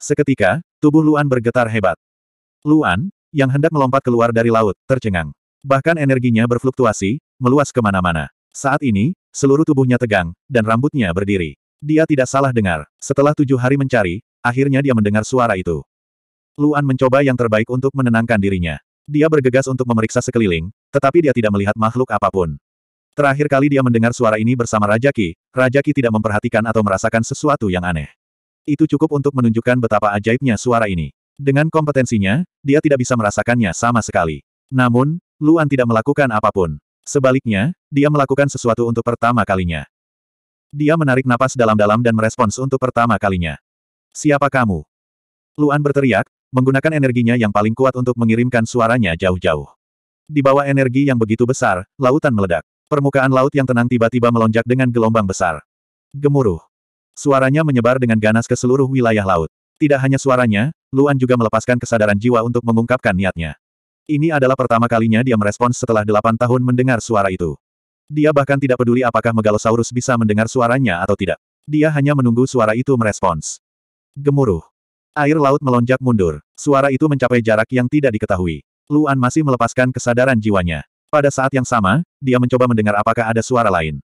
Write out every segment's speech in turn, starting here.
Seketika, tubuh Luan bergetar hebat. Luan, yang hendak melompat keluar dari laut, tercengang. Bahkan energinya berfluktuasi, meluas kemana-mana. Saat ini, seluruh tubuhnya tegang, dan rambutnya berdiri. Dia tidak salah dengar. Setelah tujuh hari mencari, akhirnya dia mendengar suara itu. Luan mencoba yang terbaik untuk menenangkan dirinya. Dia bergegas untuk memeriksa sekeliling, tetapi dia tidak melihat makhluk apapun. Terakhir kali dia mendengar suara ini bersama Raja Ki, Raja Ki tidak memperhatikan atau merasakan sesuatu yang aneh. Itu cukup untuk menunjukkan betapa ajaibnya suara ini. Dengan kompetensinya, dia tidak bisa merasakannya sama sekali. Namun, Luan tidak melakukan apapun. Sebaliknya, dia melakukan sesuatu untuk pertama kalinya. Dia menarik napas dalam-dalam dan merespons untuk pertama kalinya. Siapa kamu? Luan berteriak, menggunakan energinya yang paling kuat untuk mengirimkan suaranya jauh-jauh. Di bawah energi yang begitu besar, lautan meledak. Permukaan laut yang tenang tiba-tiba melonjak dengan gelombang besar. Gemuruh. Suaranya menyebar dengan ganas ke seluruh wilayah laut. Tidak hanya suaranya, Luan juga melepaskan kesadaran jiwa untuk mengungkapkan niatnya. Ini adalah pertama kalinya dia merespons setelah delapan tahun mendengar suara itu. Dia bahkan tidak peduli apakah Megalosaurus bisa mendengar suaranya atau tidak. Dia hanya menunggu suara itu merespons. Gemuruh. Air laut melonjak mundur. Suara itu mencapai jarak yang tidak diketahui. Luan masih melepaskan kesadaran jiwanya. Pada saat yang sama, dia mencoba mendengar apakah ada suara lain.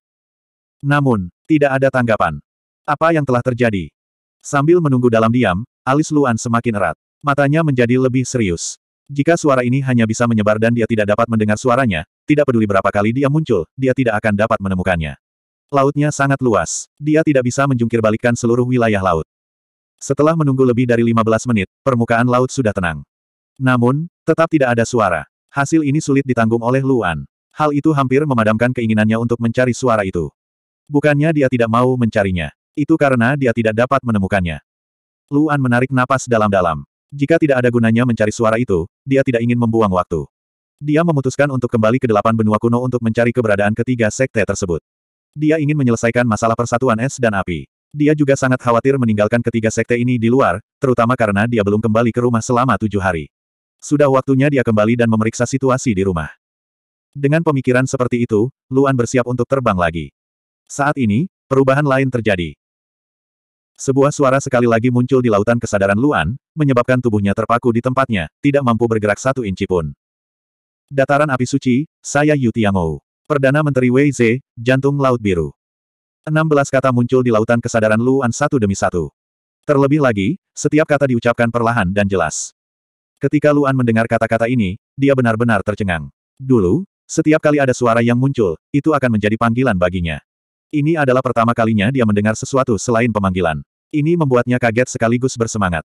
Namun, tidak ada tanggapan. Apa yang telah terjadi? Sambil menunggu dalam diam, alis Luan semakin erat. Matanya menjadi lebih serius. Jika suara ini hanya bisa menyebar dan dia tidak dapat mendengar suaranya, tidak peduli berapa kali dia muncul, dia tidak akan dapat menemukannya. Lautnya sangat luas. Dia tidak bisa menjungkirbalikkan seluruh wilayah laut. Setelah menunggu lebih dari 15 menit, permukaan laut sudah tenang. Namun, tetap tidak ada suara. Hasil ini sulit ditanggung oleh Luan. Hal itu hampir memadamkan keinginannya untuk mencari suara itu. Bukannya dia tidak mau mencarinya. Itu karena dia tidak dapat menemukannya. Luan menarik napas dalam-dalam. Jika tidak ada gunanya mencari suara itu, dia tidak ingin membuang waktu. Dia memutuskan untuk kembali ke delapan benua kuno untuk mencari keberadaan ketiga sekte tersebut. Dia ingin menyelesaikan masalah persatuan es dan api. Dia juga sangat khawatir meninggalkan ketiga sekte ini di luar, terutama karena dia belum kembali ke rumah selama tujuh hari. Sudah waktunya dia kembali dan memeriksa situasi di rumah. Dengan pemikiran seperti itu, Luan bersiap untuk terbang lagi. Saat ini, perubahan lain terjadi. Sebuah suara sekali lagi muncul di lautan kesadaran Luan, menyebabkan tubuhnya terpaku di tempatnya, tidak mampu bergerak satu inci pun. Dataran api suci, saya Yu Tiangou. Perdana Menteri Wei Ze, jantung laut biru. 16 kata muncul di lautan kesadaran Luan satu demi satu. Terlebih lagi, setiap kata diucapkan perlahan dan jelas. Ketika Luan mendengar kata-kata ini, dia benar-benar tercengang. Dulu, setiap kali ada suara yang muncul, itu akan menjadi panggilan baginya. Ini adalah pertama kalinya dia mendengar sesuatu selain pemanggilan. Ini membuatnya kaget sekaligus bersemangat.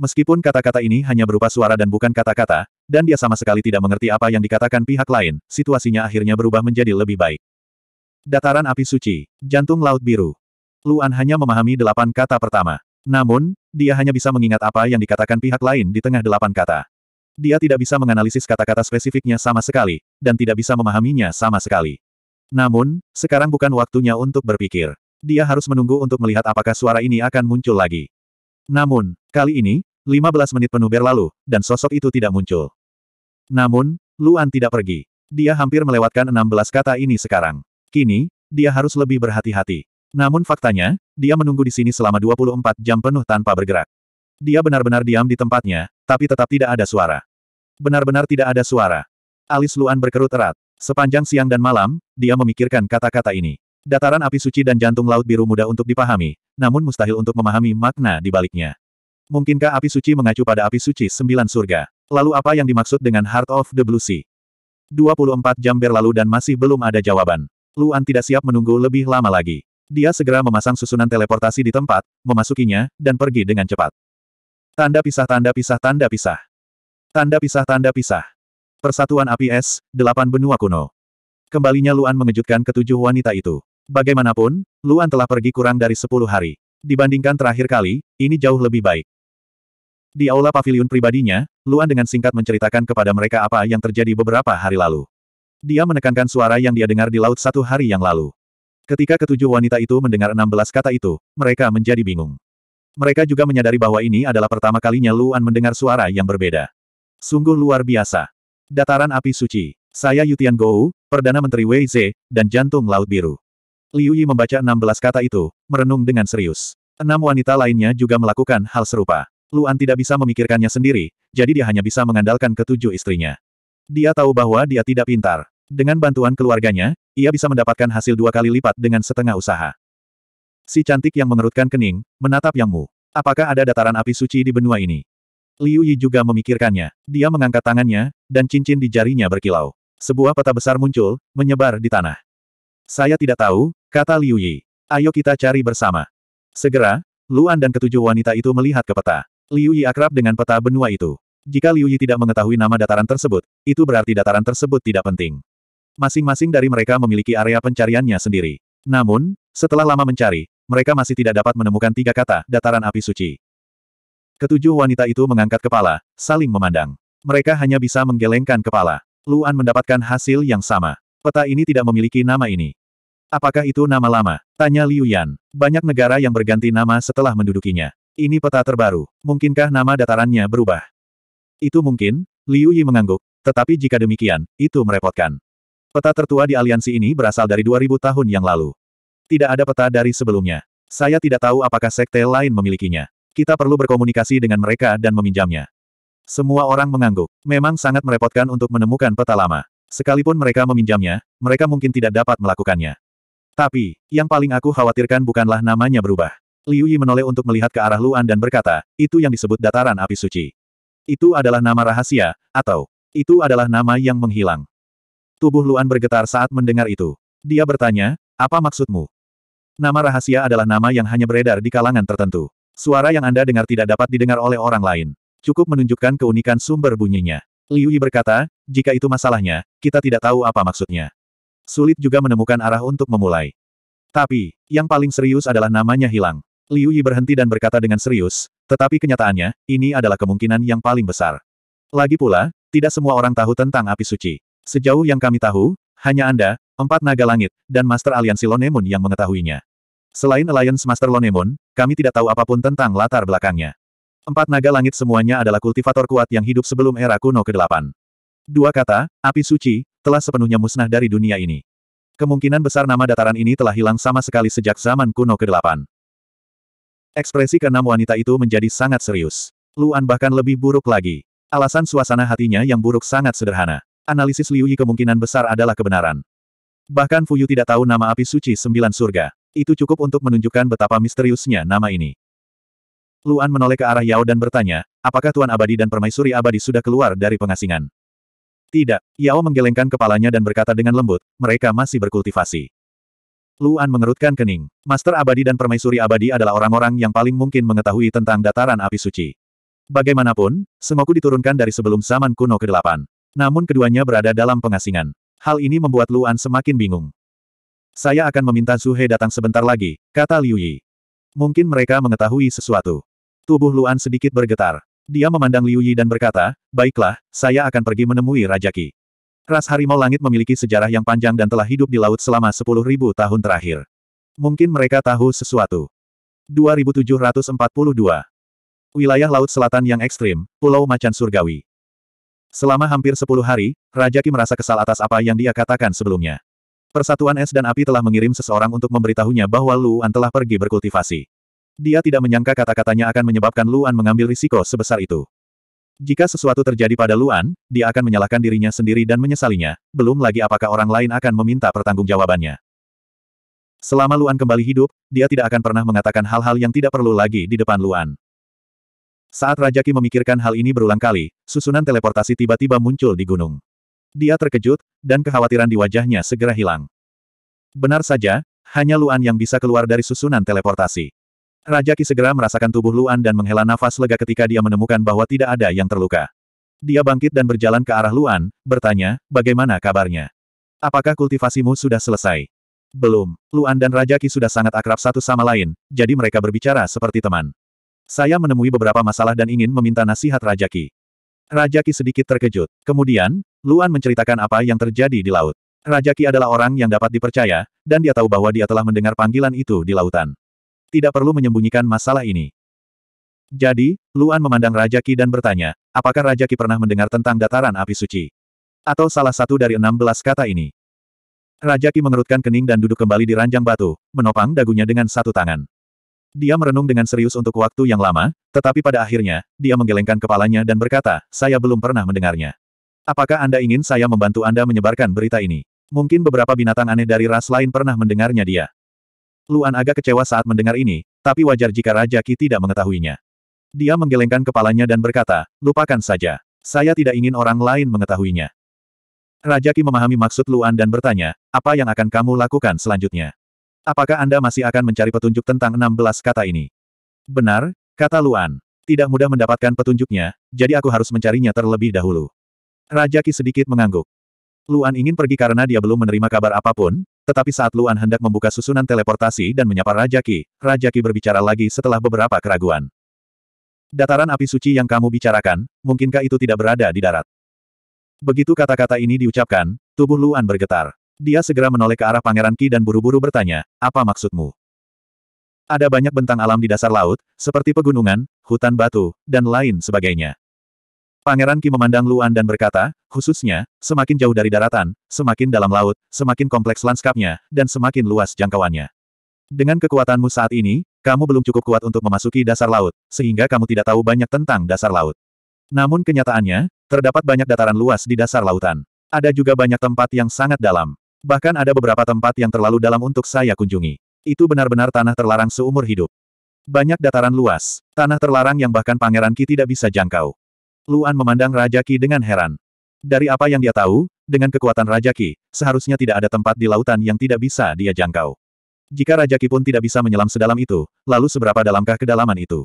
Meskipun kata-kata ini hanya berupa suara dan bukan kata-kata, dan dia sama sekali tidak mengerti apa yang dikatakan pihak lain, situasinya akhirnya berubah menjadi lebih baik. Dataran api suci. Jantung laut biru. Luan hanya memahami delapan kata pertama. Namun, dia hanya bisa mengingat apa yang dikatakan pihak lain di tengah delapan kata. Dia tidak bisa menganalisis kata-kata spesifiknya sama sekali, dan tidak bisa memahaminya sama sekali. Namun, sekarang bukan waktunya untuk berpikir. Dia harus menunggu untuk melihat apakah suara ini akan muncul lagi. Namun, kali ini, 15 menit penuh berlalu, dan sosok itu tidak muncul. Namun, Luan tidak pergi. Dia hampir melewatkan 16 kata ini sekarang. Kini, dia harus lebih berhati-hati. Namun faktanya, dia menunggu di sini selama 24 jam penuh tanpa bergerak. Dia benar-benar diam di tempatnya, tapi tetap tidak ada suara. Benar-benar tidak ada suara. Alis Luan berkerut erat. Sepanjang siang dan malam, dia memikirkan kata-kata ini. Dataran api suci dan jantung laut biru mudah untuk dipahami, namun mustahil untuk memahami makna di baliknya. Mungkinkah api suci mengacu pada api suci sembilan surga? Lalu apa yang dimaksud dengan Heart of the Blue Sea? 24 jam berlalu dan masih belum ada jawaban. Luan tidak siap menunggu lebih lama lagi. Dia segera memasang susunan teleportasi di tempat, memasukinya, dan pergi dengan cepat. Tanda pisah tanda pisah tanda pisah. Tanda pisah tanda pisah. Persatuan api es, delapan benua kuno. Kembalinya Luan mengejutkan ketujuh wanita itu. Bagaimanapun, Luan telah pergi kurang dari sepuluh hari. Dibandingkan terakhir kali, ini jauh lebih baik. Di aula pavilion pribadinya, Luan dengan singkat menceritakan kepada mereka apa yang terjadi beberapa hari lalu. Dia menekankan suara yang dia dengar di laut satu hari yang lalu. Ketika ketujuh wanita itu mendengar enam belas kata itu, mereka menjadi bingung. Mereka juga menyadari bahwa ini adalah pertama kalinya Luan mendengar suara yang berbeda. Sungguh luar biasa. Dataran api suci. Saya Yutian Gou, Perdana Menteri Wei Ze, dan Jantung Laut Biru. Liu Yi membaca enam belas kata itu, merenung dengan serius. Enam wanita lainnya juga melakukan hal serupa. Luan tidak bisa memikirkannya sendiri, jadi dia hanya bisa mengandalkan ketujuh istrinya. Dia tahu bahwa dia tidak pintar. Dengan bantuan keluarganya, ia bisa mendapatkan hasil dua kali lipat dengan setengah usaha. Si cantik yang mengerutkan kening, menatap Yang Mu. Apakah ada dataran api suci di benua ini? Liu Yi juga memikirkannya. Dia mengangkat tangannya, dan cincin di jarinya berkilau. Sebuah peta besar muncul, menyebar di tanah. Saya tidak tahu, kata Liu Yi. Ayo kita cari bersama. Segera, Luan dan ketujuh wanita itu melihat ke peta. Liu Yi akrab dengan peta benua itu. Jika Liu Yi tidak mengetahui nama dataran tersebut, itu berarti dataran tersebut tidak penting. Masing-masing dari mereka memiliki area pencariannya sendiri. Namun, setelah lama mencari, mereka masih tidak dapat menemukan tiga kata dataran api suci. Ketujuh wanita itu mengangkat kepala, saling memandang. Mereka hanya bisa menggelengkan kepala. Luan mendapatkan hasil yang sama. Peta ini tidak memiliki nama ini. Apakah itu nama lama? Tanya Liu Yan. Banyak negara yang berganti nama setelah mendudukinya. Ini peta terbaru. Mungkinkah nama datarannya berubah? Itu mungkin, Liu Yi mengangguk, tetapi jika demikian, itu merepotkan. Peta tertua di aliansi ini berasal dari 2000 tahun yang lalu. Tidak ada peta dari sebelumnya. Saya tidak tahu apakah sekte lain memilikinya. Kita perlu berkomunikasi dengan mereka dan meminjamnya. Semua orang mengangguk. Memang sangat merepotkan untuk menemukan peta lama. Sekalipun mereka meminjamnya, mereka mungkin tidak dapat melakukannya. Tapi, yang paling aku khawatirkan bukanlah namanya berubah. Liu Yi menoleh untuk melihat ke arah Luan dan berkata, itu yang disebut dataran api suci. Itu adalah nama rahasia, atau, itu adalah nama yang menghilang. Tubuh Luan bergetar saat mendengar itu. Dia bertanya, apa maksudmu? Nama rahasia adalah nama yang hanya beredar di kalangan tertentu. Suara yang Anda dengar tidak dapat didengar oleh orang lain. Cukup menunjukkan keunikan sumber bunyinya. Liu Yi berkata, jika itu masalahnya, kita tidak tahu apa maksudnya. Sulit juga menemukan arah untuk memulai. Tapi, yang paling serius adalah namanya hilang. Liu Yi berhenti dan berkata dengan serius, tetapi kenyataannya, ini adalah kemungkinan yang paling besar. Lagi pula, tidak semua orang tahu tentang api suci. Sejauh yang kami tahu, hanya Anda, empat naga langit, dan Master Aliansi Lonemon yang mengetahuinya. Selain Alliance Master Lonemon, kami tidak tahu apapun tentang latar belakangnya. Empat naga langit semuanya adalah kultivator kuat yang hidup sebelum era kuno ke-8. Dua kata, api suci, telah sepenuhnya musnah dari dunia ini. Kemungkinan besar nama dataran ini telah hilang sama sekali sejak zaman kuno ke-8. Ekspresi keenam wanita itu menjadi sangat serius. Luan bahkan lebih buruk lagi. Alasan suasana hatinya yang buruk sangat sederhana. Analisis Liu Yi kemungkinan besar adalah kebenaran. Bahkan Fuyu tidak tahu nama api suci sembilan surga. Itu cukup untuk menunjukkan betapa misteriusnya nama ini. Luan menoleh ke arah Yao dan bertanya, apakah Tuan Abadi dan Permaisuri Abadi sudah keluar dari pengasingan? Tidak, Yao menggelengkan kepalanya dan berkata dengan lembut, mereka masih berkultivasi. Luan mengerutkan kening. Master Abadi dan Permaisuri Abadi adalah orang-orang yang paling mungkin mengetahui tentang dataran api suci. Bagaimanapun, Sengoku diturunkan dari sebelum zaman kuno ke-8. Namun keduanya berada dalam pengasingan. Hal ini membuat Luan semakin bingung. Saya akan meminta Zuhe datang sebentar lagi, kata Liu Yi. Mungkin mereka mengetahui sesuatu. Tubuh Luan sedikit bergetar. Dia memandang Liu Yi dan berkata, baiklah, saya akan pergi menemui Raja Qi. Ras harimau langit memiliki sejarah yang panjang dan telah hidup di laut selama 10.000 tahun terakhir. Mungkin mereka tahu sesuatu. 2742 Wilayah Laut Selatan yang ekstrim, Pulau Macan Surgawi. Selama hampir sepuluh hari, Raja Ki merasa kesal atas apa yang dia katakan sebelumnya. Persatuan Es dan Api telah mengirim seseorang untuk memberitahunya bahwa Luan telah pergi berkultivasi. Dia tidak menyangka kata-katanya akan menyebabkan Luan mengambil risiko sebesar itu. Jika sesuatu terjadi pada Luan, dia akan menyalahkan dirinya sendiri dan menyesalinya, belum lagi apakah orang lain akan meminta pertanggungjawabannya. Selama Luan kembali hidup, dia tidak akan pernah mengatakan hal-hal yang tidak perlu lagi di depan Luan. Saat Raja Ki memikirkan hal ini berulang kali, susunan teleportasi tiba-tiba muncul di gunung. Dia terkejut, dan kekhawatiran di wajahnya segera hilang. Benar saja, hanya Luan yang bisa keluar dari susunan teleportasi. Raja Ki segera merasakan tubuh Luan dan menghela nafas lega ketika dia menemukan bahwa tidak ada yang terluka. Dia bangkit dan berjalan ke arah Luan, bertanya, bagaimana kabarnya? Apakah kultivasimu sudah selesai? Belum, Luan dan Raja Ki sudah sangat akrab satu sama lain, jadi mereka berbicara seperti teman. Saya menemui beberapa masalah dan ingin meminta nasihat Raja Ki. Raja Ki sedikit terkejut. Kemudian, Luan menceritakan apa yang terjadi di laut. Raja Ki adalah orang yang dapat dipercaya, dan dia tahu bahwa dia telah mendengar panggilan itu di lautan. Tidak perlu menyembunyikan masalah ini. Jadi, Luan memandang Raja Ki dan bertanya, apakah Raja Ki pernah mendengar tentang dataran api suci? Atau salah satu dari enam belas kata ini? Raja Ki mengerutkan kening dan duduk kembali di ranjang batu, menopang dagunya dengan satu tangan. Dia merenung dengan serius untuk waktu yang lama, tetapi pada akhirnya, dia menggelengkan kepalanya dan berkata, saya belum pernah mendengarnya. Apakah Anda ingin saya membantu Anda menyebarkan berita ini? Mungkin beberapa binatang aneh dari ras lain pernah mendengarnya dia. Luan agak kecewa saat mendengar ini, tapi wajar jika Raja Ki tidak mengetahuinya. Dia menggelengkan kepalanya dan berkata, lupakan saja. Saya tidak ingin orang lain mengetahuinya. Raja Ki memahami maksud Luan dan bertanya, apa yang akan kamu lakukan selanjutnya? Apakah Anda masih akan mencari petunjuk tentang 16 kata ini? Benar, kata Luan. Tidak mudah mendapatkan petunjuknya, jadi aku harus mencarinya terlebih dahulu. Raja Ki sedikit mengangguk. Luan ingin pergi karena dia belum menerima kabar apapun, tetapi saat Luan hendak membuka susunan teleportasi dan menyapa Raja Ki, Raja Ki berbicara lagi setelah beberapa keraguan. Dataran api suci yang kamu bicarakan, mungkinkah itu tidak berada di darat? Begitu kata-kata ini diucapkan, tubuh Luan bergetar. Dia segera menoleh ke arah Pangeran Ki dan buru-buru bertanya, apa maksudmu? Ada banyak bentang alam di dasar laut, seperti pegunungan, hutan batu, dan lain sebagainya. Pangeran Ki memandang Luan dan berkata, khususnya, semakin jauh dari daratan, semakin dalam laut, semakin kompleks lanskapnya, dan semakin luas jangkauannya. Dengan kekuatanmu saat ini, kamu belum cukup kuat untuk memasuki dasar laut, sehingga kamu tidak tahu banyak tentang dasar laut. Namun kenyataannya, terdapat banyak dataran luas di dasar lautan. Ada juga banyak tempat yang sangat dalam. Bahkan ada beberapa tempat yang terlalu dalam untuk saya kunjungi. Itu benar-benar tanah terlarang seumur hidup. Banyak dataran luas, tanah terlarang yang bahkan Pangeran Ki tidak bisa jangkau. Luan memandang Raja Ki dengan heran. Dari apa yang dia tahu, dengan kekuatan Raja Ki, seharusnya tidak ada tempat di lautan yang tidak bisa dia jangkau. Jika Raja Ki pun tidak bisa menyelam sedalam itu, lalu seberapa dalamkah kedalaman itu?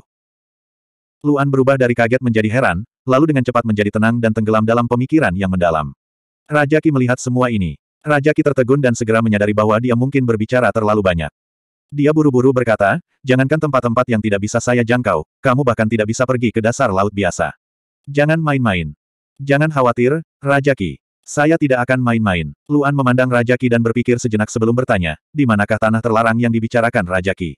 Luan berubah dari kaget menjadi heran, lalu dengan cepat menjadi tenang dan tenggelam dalam pemikiran yang mendalam. Raja Ki melihat semua ini. Raja Ki tertegun dan segera menyadari bahwa dia mungkin berbicara terlalu banyak. Dia buru-buru berkata, jangankan tempat-tempat yang tidak bisa saya jangkau, kamu bahkan tidak bisa pergi ke dasar laut biasa. Jangan main-main. Jangan khawatir, Raja Ki. Saya tidak akan main-main. Luan memandang Raja Ki dan berpikir sejenak sebelum bertanya, di manakah tanah terlarang yang dibicarakan Raja Ki?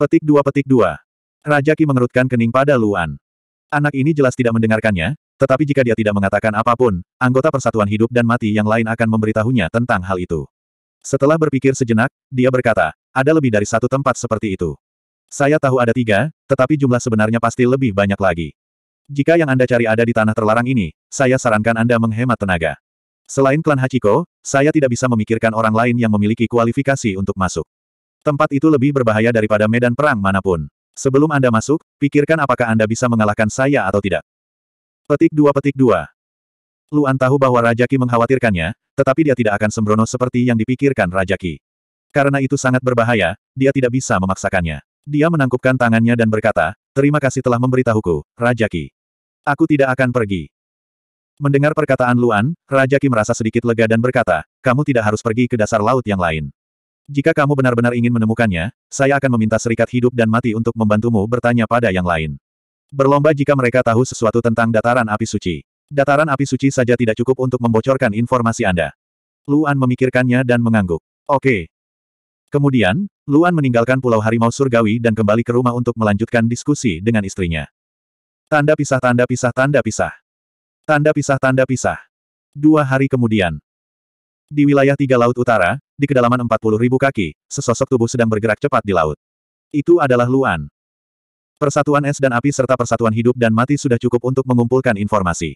Petik dua petik dua. Raja Ki mengerutkan kening pada Luan. Anak ini jelas tidak mendengarkannya, tetapi jika dia tidak mengatakan apapun, anggota persatuan hidup dan mati yang lain akan memberitahunya tentang hal itu. Setelah berpikir sejenak, dia berkata, ada lebih dari satu tempat seperti itu. Saya tahu ada tiga, tetapi jumlah sebenarnya pasti lebih banyak lagi. Jika yang Anda cari ada di tanah terlarang ini, saya sarankan Anda menghemat tenaga. Selain klan Hachiko, saya tidak bisa memikirkan orang lain yang memiliki kualifikasi untuk masuk. Tempat itu lebih berbahaya daripada medan perang manapun. Sebelum Anda masuk, pikirkan apakah Anda bisa mengalahkan saya atau tidak. Petik 2 Petik 2 Luan tahu bahwa Rajaki mengkhawatirkannya, tetapi dia tidak akan sembrono seperti yang dipikirkan Rajaki. Karena itu sangat berbahaya, dia tidak bisa memaksakannya. Dia menangkupkan tangannya dan berkata, Terima kasih telah memberitahuku, Rajaki. Aku tidak akan pergi. Mendengar perkataan Luan, Rajaki merasa sedikit lega dan berkata, kamu tidak harus pergi ke dasar laut yang lain. Jika kamu benar-benar ingin menemukannya, saya akan meminta serikat hidup dan mati untuk membantumu bertanya pada yang lain. Berlomba jika mereka tahu sesuatu tentang dataran api suci. Dataran api suci saja tidak cukup untuk membocorkan informasi Anda. Luan memikirkannya dan mengangguk. Oke. Kemudian, Luan meninggalkan Pulau Harimau Surgawi dan kembali ke rumah untuk melanjutkan diskusi dengan istrinya. Tanda pisah tanda pisah tanda pisah. Tanda pisah tanda pisah. Dua hari kemudian, di wilayah tiga laut utara, di kedalaman ribu kaki, sesosok tubuh sedang bergerak cepat di laut. Itu adalah Luan. Persatuan es dan api serta persatuan hidup dan mati sudah cukup untuk mengumpulkan informasi.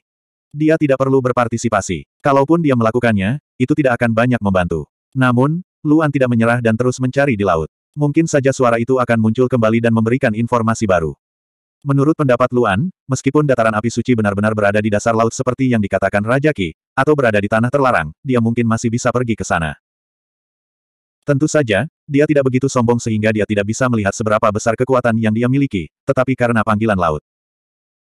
Dia tidak perlu berpartisipasi. Kalaupun dia melakukannya, itu tidak akan banyak membantu. Namun, Luan tidak menyerah dan terus mencari di laut. Mungkin saja suara itu akan muncul kembali dan memberikan informasi baru. Menurut pendapat Luan, meskipun dataran api suci benar-benar berada di dasar laut seperti yang dikatakan Raja Ki atau berada di tanah terlarang, dia mungkin masih bisa pergi ke sana. Tentu saja, dia tidak begitu sombong sehingga dia tidak bisa melihat seberapa besar kekuatan yang dia miliki, tetapi karena panggilan laut.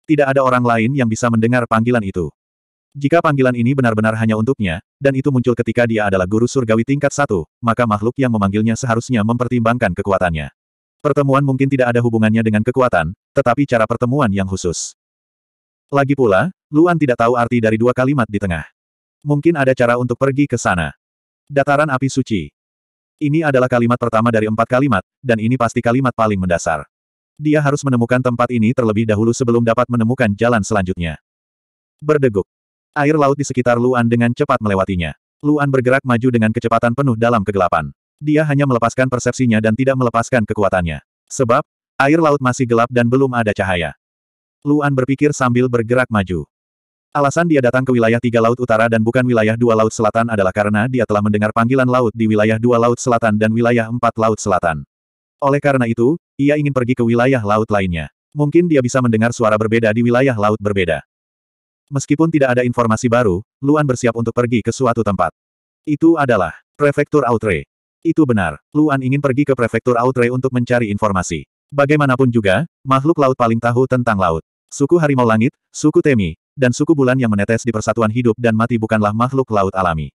Tidak ada orang lain yang bisa mendengar panggilan itu. Jika panggilan ini benar-benar hanya untuknya, dan itu muncul ketika dia adalah guru surgawi tingkat satu, maka makhluk yang memanggilnya seharusnya mempertimbangkan kekuatannya. Pertemuan mungkin tidak ada hubungannya dengan kekuatan, tetapi cara pertemuan yang khusus. Lagi pula, Luan tidak tahu arti dari dua kalimat di tengah. Mungkin ada cara untuk pergi ke sana. Dataran api suci. Ini adalah kalimat pertama dari empat kalimat, dan ini pasti kalimat paling mendasar. Dia harus menemukan tempat ini terlebih dahulu sebelum dapat menemukan jalan selanjutnya. Berdeguk. Air laut di sekitar Luan dengan cepat melewatinya. Luan bergerak maju dengan kecepatan penuh dalam kegelapan. Dia hanya melepaskan persepsinya dan tidak melepaskan kekuatannya. Sebab, air laut masih gelap dan belum ada cahaya. Luan berpikir sambil bergerak maju. Alasan dia datang ke wilayah tiga laut utara dan bukan wilayah dua laut selatan adalah karena dia telah mendengar panggilan laut di wilayah dua laut selatan dan wilayah empat laut selatan. Oleh karena itu, ia ingin pergi ke wilayah laut lainnya. Mungkin dia bisa mendengar suara berbeda di wilayah laut berbeda. Meskipun tidak ada informasi baru, Luan bersiap untuk pergi ke suatu tempat. Itu adalah Prefektur Outre. Itu benar, Luan ingin pergi ke prefektur Outre untuk mencari informasi. Bagaimanapun juga, makhluk laut paling tahu tentang laut. Suku harimau langit, suku temi, dan suku bulan yang menetes di persatuan hidup dan mati bukanlah makhluk laut alami.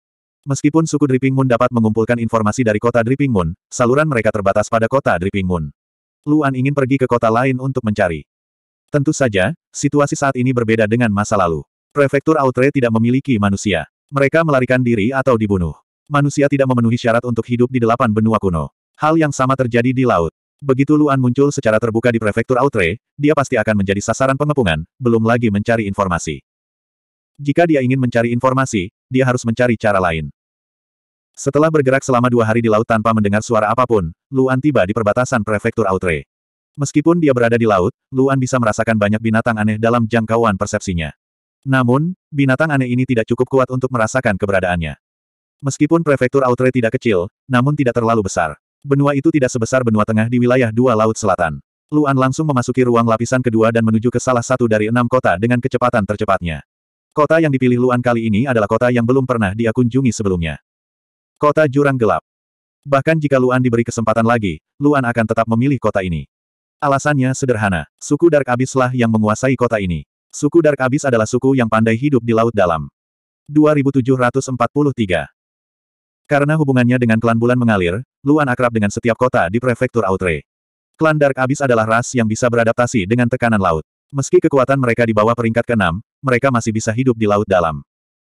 Meskipun suku Dripping Moon dapat mengumpulkan informasi dari kota Dripping Moon, saluran mereka terbatas pada kota Dripping Moon. Luan ingin pergi ke kota lain untuk mencari. Tentu saja, situasi saat ini berbeda dengan masa lalu. Prefektur Outre tidak memiliki manusia. Mereka melarikan diri atau dibunuh. Manusia tidak memenuhi syarat untuk hidup di delapan benua kuno. Hal yang sama terjadi di laut. Begitu Luan muncul secara terbuka di prefektur Outre, dia pasti akan menjadi sasaran pengepungan, belum lagi mencari informasi. Jika dia ingin mencari informasi, dia harus mencari cara lain. Setelah bergerak selama dua hari di laut tanpa mendengar suara apapun, Luan tiba di perbatasan prefektur Outre. Meskipun dia berada di laut, Luan bisa merasakan banyak binatang aneh dalam jangkauan persepsinya. Namun, binatang aneh ini tidak cukup kuat untuk merasakan keberadaannya. Meskipun prefektur Outre tidak kecil, namun tidak terlalu besar. Benua itu tidak sebesar benua tengah di wilayah dua laut selatan. Luan langsung memasuki ruang lapisan kedua dan menuju ke salah satu dari enam kota dengan kecepatan tercepatnya. Kota yang dipilih Luan kali ini adalah kota yang belum pernah dia kunjungi sebelumnya. Kota Jurang Gelap. Bahkan jika Luan diberi kesempatan lagi, Luan akan tetap memilih kota ini. Alasannya sederhana, suku Dark Abyss lah yang menguasai kota ini. Suku Dark Abyss adalah suku yang pandai hidup di Laut Dalam. 2743 karena hubungannya dengan klan bulan mengalir, Luan akrab dengan setiap kota di prefektur Outre. Klan Dark Abyss adalah ras yang bisa beradaptasi dengan tekanan laut. Meski kekuatan mereka di bawah peringkat ke-6, mereka masih bisa hidup di laut dalam.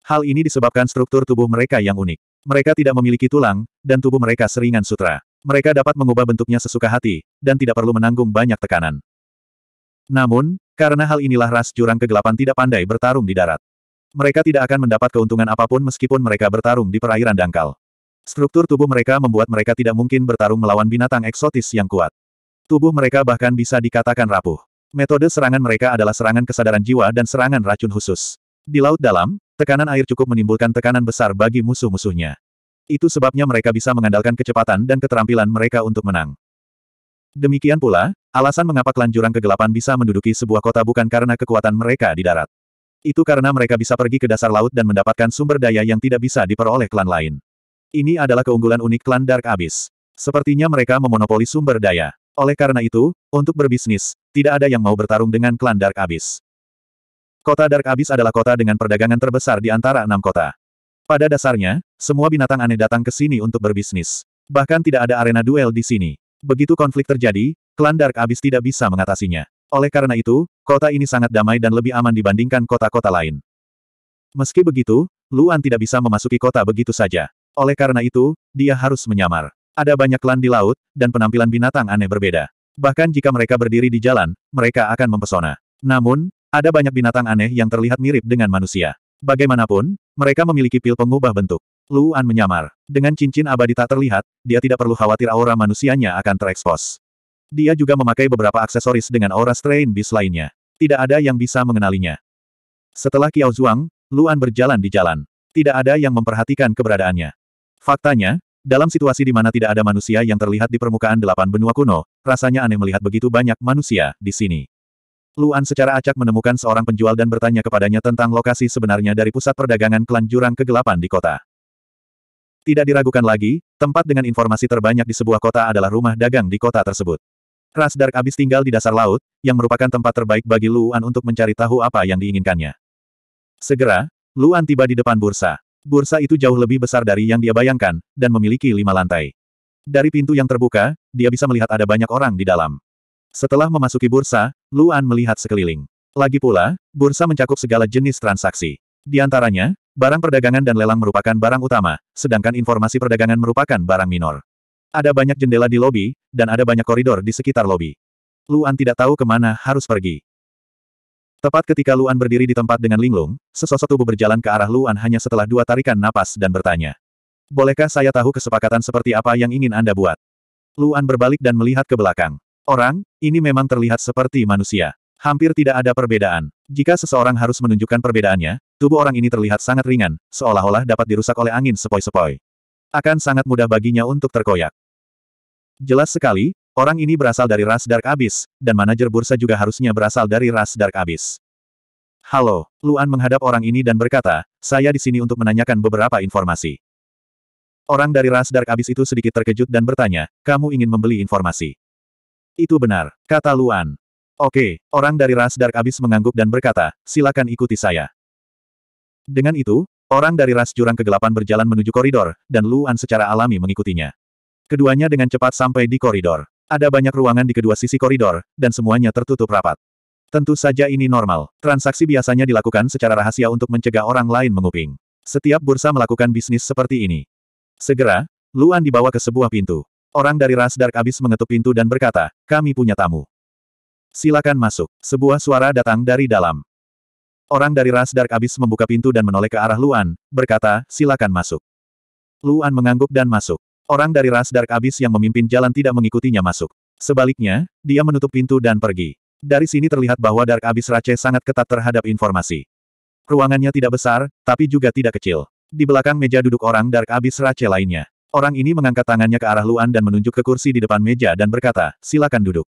Hal ini disebabkan struktur tubuh mereka yang unik. Mereka tidak memiliki tulang, dan tubuh mereka seringan sutra. Mereka dapat mengubah bentuknya sesuka hati, dan tidak perlu menanggung banyak tekanan. Namun, karena hal inilah ras jurang kegelapan tidak pandai bertarung di darat. Mereka tidak akan mendapat keuntungan apapun meskipun mereka bertarung di perairan dangkal. Struktur tubuh mereka membuat mereka tidak mungkin bertarung melawan binatang eksotis yang kuat. Tubuh mereka bahkan bisa dikatakan rapuh. Metode serangan mereka adalah serangan kesadaran jiwa dan serangan racun khusus. Di laut dalam, tekanan air cukup menimbulkan tekanan besar bagi musuh-musuhnya. Itu sebabnya mereka bisa mengandalkan kecepatan dan keterampilan mereka untuk menang. Demikian pula, alasan mengapa klan jurang kegelapan bisa menduduki sebuah kota bukan karena kekuatan mereka di darat. Itu karena mereka bisa pergi ke dasar laut dan mendapatkan sumber daya yang tidak bisa diperoleh klan lain. Ini adalah keunggulan unik klan Dark Abyss. Sepertinya mereka memonopoli sumber daya. Oleh karena itu, untuk berbisnis, tidak ada yang mau bertarung dengan klan Dark Abyss. Kota Dark Abyss adalah kota dengan perdagangan terbesar di antara enam kota. Pada dasarnya, semua binatang aneh datang ke sini untuk berbisnis. Bahkan tidak ada arena duel di sini. Begitu konflik terjadi, klan Dark Abyss tidak bisa mengatasinya. Oleh karena itu, kota ini sangat damai dan lebih aman dibandingkan kota-kota lain. Meski begitu, Luan tidak bisa memasuki kota begitu saja. Oleh karena itu, dia harus menyamar. Ada banyak klan di laut, dan penampilan binatang aneh berbeda. Bahkan jika mereka berdiri di jalan, mereka akan mempesona. Namun, ada banyak binatang aneh yang terlihat mirip dengan manusia. Bagaimanapun, mereka memiliki pil pengubah bentuk. Luan menyamar. Dengan cincin abadi tak terlihat, dia tidak perlu khawatir aura manusianya akan terekspos. Dia juga memakai beberapa aksesoris dengan aura strain bis lainnya. Tidak ada yang bisa mengenalinya. Setelah Kiao Zhuang, Luan berjalan di jalan. Tidak ada yang memperhatikan keberadaannya. Faktanya, dalam situasi di mana tidak ada manusia yang terlihat di permukaan delapan benua kuno, rasanya aneh melihat begitu banyak manusia di sini. Luan secara acak menemukan seorang penjual dan bertanya kepadanya tentang lokasi sebenarnya dari pusat perdagangan klan jurang kegelapan di kota. Tidak diragukan lagi, tempat dengan informasi terbanyak di sebuah kota adalah rumah dagang di kota tersebut. Ras Dark abis tinggal di dasar laut, yang merupakan tempat terbaik bagi Luan untuk mencari tahu apa yang diinginkannya. Segera, Luan tiba di depan bursa. Bursa itu jauh lebih besar dari yang dia bayangkan, dan memiliki lima lantai. Dari pintu yang terbuka, dia bisa melihat ada banyak orang di dalam. Setelah memasuki bursa, Luan melihat sekeliling. Lagi pula, bursa mencakup segala jenis transaksi. Di antaranya, barang perdagangan dan lelang merupakan barang utama, sedangkan informasi perdagangan merupakan barang minor. Ada banyak jendela di lobi, dan ada banyak koridor di sekitar lobi. Luan tidak tahu kemana harus pergi. Tepat ketika Luan berdiri di tempat dengan linglung, sesosok tubuh berjalan ke arah Luan hanya setelah dua tarikan napas dan bertanya. Bolehkah saya tahu kesepakatan seperti apa yang ingin Anda buat? Luan berbalik dan melihat ke belakang. Orang, ini memang terlihat seperti manusia. Hampir tidak ada perbedaan. Jika seseorang harus menunjukkan perbedaannya, tubuh orang ini terlihat sangat ringan, seolah-olah dapat dirusak oleh angin sepoi-sepoi. Akan sangat mudah baginya untuk terkoyak. Jelas sekali, Orang ini berasal dari ras Dark Abyss, dan manajer bursa juga harusnya berasal dari ras Dark Abyss. Halo, Luan menghadap orang ini dan berkata, saya di sini untuk menanyakan beberapa informasi. Orang dari ras Dark Abyss itu sedikit terkejut dan bertanya, kamu ingin membeli informasi. Itu benar, kata Luan. Oke, orang dari ras Dark Abyss mengangguk dan berkata, silakan ikuti saya. Dengan itu, orang dari ras jurang kegelapan berjalan menuju koridor, dan Luan secara alami mengikutinya. Keduanya dengan cepat sampai di koridor. Ada banyak ruangan di kedua sisi koridor, dan semuanya tertutup rapat. Tentu saja ini normal. Transaksi biasanya dilakukan secara rahasia untuk mencegah orang lain menguping. Setiap bursa melakukan bisnis seperti ini. Segera, Luan dibawa ke sebuah pintu. Orang dari ras Dark Abyss mengetuk pintu dan berkata, kami punya tamu. Silakan masuk. Sebuah suara datang dari dalam. Orang dari ras Dark Abyss membuka pintu dan menoleh ke arah Luan, berkata, silakan masuk. Luan mengangguk dan masuk. Orang dari ras Dark Abyss yang memimpin jalan tidak mengikutinya masuk. Sebaliknya, dia menutup pintu dan pergi. Dari sini terlihat bahwa Dark Abyss Rache sangat ketat terhadap informasi. Ruangannya tidak besar, tapi juga tidak kecil. Di belakang meja duduk orang Dark Abyss Rache lainnya. Orang ini mengangkat tangannya ke arah Luan dan menunjuk ke kursi di depan meja dan berkata, silakan duduk.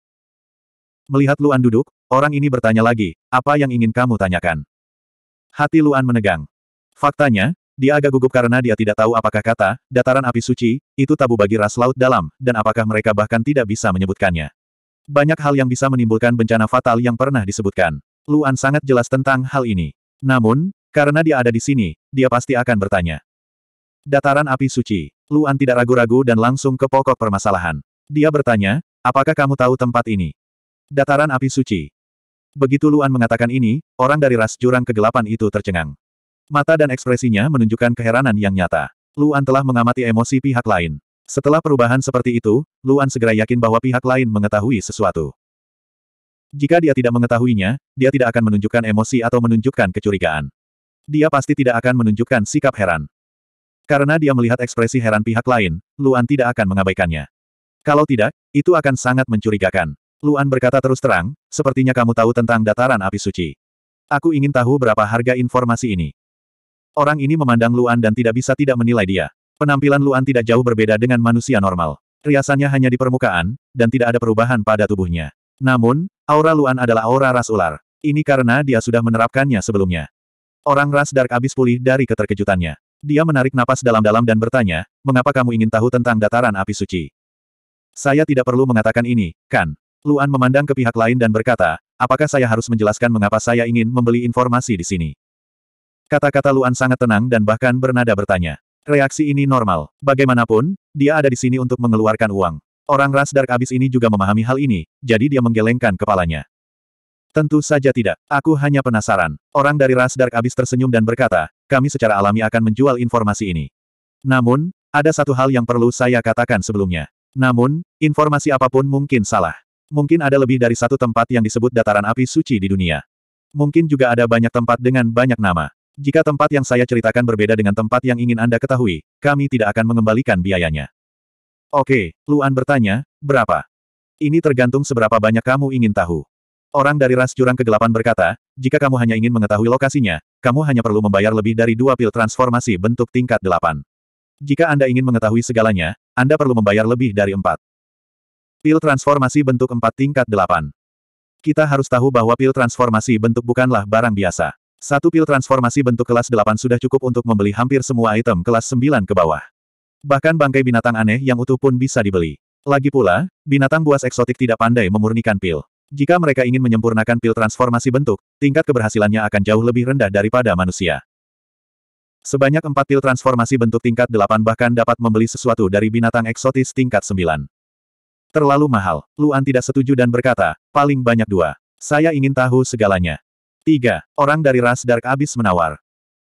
Melihat Luan duduk, orang ini bertanya lagi, apa yang ingin kamu tanyakan? Hati Luan menegang. Faktanya, dia agak gugup karena dia tidak tahu apakah kata, dataran api suci, itu tabu bagi ras laut dalam, dan apakah mereka bahkan tidak bisa menyebutkannya. Banyak hal yang bisa menimbulkan bencana fatal yang pernah disebutkan. Luan sangat jelas tentang hal ini. Namun, karena dia ada di sini, dia pasti akan bertanya. Dataran api suci. Luan tidak ragu-ragu dan langsung ke pokok permasalahan. Dia bertanya, apakah kamu tahu tempat ini? Dataran api suci. Begitu Luan mengatakan ini, orang dari ras jurang kegelapan itu tercengang. Mata dan ekspresinya menunjukkan keheranan yang nyata. Luan telah mengamati emosi pihak lain. Setelah perubahan seperti itu, Luan segera yakin bahwa pihak lain mengetahui sesuatu. Jika dia tidak mengetahuinya, dia tidak akan menunjukkan emosi atau menunjukkan kecurigaan. Dia pasti tidak akan menunjukkan sikap heran. Karena dia melihat ekspresi heran pihak lain, Luan tidak akan mengabaikannya. Kalau tidak, itu akan sangat mencurigakan. Luan berkata terus terang, sepertinya kamu tahu tentang dataran api suci. Aku ingin tahu berapa harga informasi ini. Orang ini memandang Luan dan tidak bisa tidak menilai dia. Penampilan Luan tidak jauh berbeda dengan manusia normal. Riasannya hanya di permukaan, dan tidak ada perubahan pada tubuhnya. Namun, aura Luan adalah aura ras ular. Ini karena dia sudah menerapkannya sebelumnya. Orang ras Dark abis pulih dari keterkejutannya. Dia menarik napas dalam-dalam dan bertanya, mengapa kamu ingin tahu tentang dataran api suci? Saya tidak perlu mengatakan ini, kan? Luan memandang ke pihak lain dan berkata, apakah saya harus menjelaskan mengapa saya ingin membeli informasi di sini? Kata-kata Luan sangat tenang dan bahkan bernada bertanya. Reaksi ini normal. Bagaimanapun, dia ada di sini untuk mengeluarkan uang. Orang ras Dark Abyss ini juga memahami hal ini, jadi dia menggelengkan kepalanya. Tentu saja tidak. Aku hanya penasaran. Orang dari ras Dark Abyss tersenyum dan berkata, kami secara alami akan menjual informasi ini. Namun, ada satu hal yang perlu saya katakan sebelumnya. Namun, informasi apapun mungkin salah. Mungkin ada lebih dari satu tempat yang disebut dataran api suci di dunia. Mungkin juga ada banyak tempat dengan banyak nama. Jika tempat yang saya ceritakan berbeda dengan tempat yang ingin Anda ketahui, kami tidak akan mengembalikan biayanya. Oke, Luan bertanya, berapa? Ini tergantung seberapa banyak kamu ingin tahu. Orang dari ras jurang kegelapan berkata, jika kamu hanya ingin mengetahui lokasinya, kamu hanya perlu membayar lebih dari dua pil transformasi bentuk tingkat delapan. Jika Anda ingin mengetahui segalanya, Anda perlu membayar lebih dari empat. Pil transformasi bentuk empat tingkat delapan. Kita harus tahu bahwa pil transformasi bentuk bukanlah barang biasa. Satu pil transformasi bentuk kelas 8 sudah cukup untuk membeli hampir semua item kelas 9 ke bawah. Bahkan bangkai binatang aneh yang utuh pun bisa dibeli. Lagi pula, binatang buas eksotik tidak pandai memurnikan pil. Jika mereka ingin menyempurnakan pil transformasi bentuk, tingkat keberhasilannya akan jauh lebih rendah daripada manusia. Sebanyak empat pil transformasi bentuk tingkat 8 bahkan dapat membeli sesuatu dari binatang eksotis tingkat 9. Terlalu mahal. Luan tidak setuju dan berkata, paling banyak dua. Saya ingin tahu segalanya. Tiga, orang dari ras Dark Abyss menawar.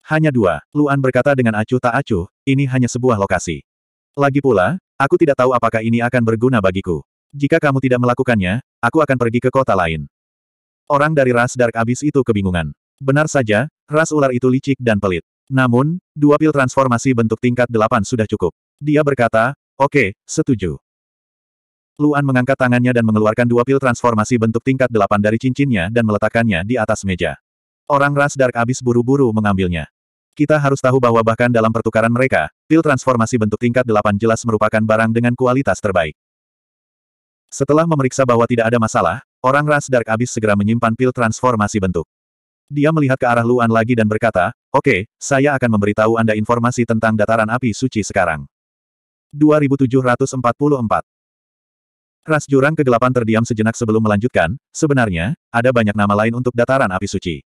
Hanya dua, Luan berkata dengan acuh tak acuh, ini hanya sebuah lokasi. Lagi pula, aku tidak tahu apakah ini akan berguna bagiku. Jika kamu tidak melakukannya, aku akan pergi ke kota lain. Orang dari ras Dark Abyss itu kebingungan. Benar saja, ras ular itu licik dan pelit. Namun, dua pil transformasi bentuk tingkat delapan sudah cukup. Dia berkata, oke, okay, setuju. Luan mengangkat tangannya dan mengeluarkan dua pil transformasi bentuk tingkat delapan dari cincinnya dan meletakkannya di atas meja. Orang ras Dark Abyss buru-buru mengambilnya. Kita harus tahu bahwa bahkan dalam pertukaran mereka, pil transformasi bentuk tingkat delapan jelas merupakan barang dengan kualitas terbaik. Setelah memeriksa bahwa tidak ada masalah, orang ras Dark Abyss segera menyimpan pil transformasi bentuk. Dia melihat ke arah Luan lagi dan berkata, Oke, okay, saya akan memberitahu Anda informasi tentang dataran api suci sekarang. 2744 Ras Jurang Kegelapan terdiam sejenak sebelum melanjutkan, sebenarnya, ada banyak nama lain untuk dataran api suci.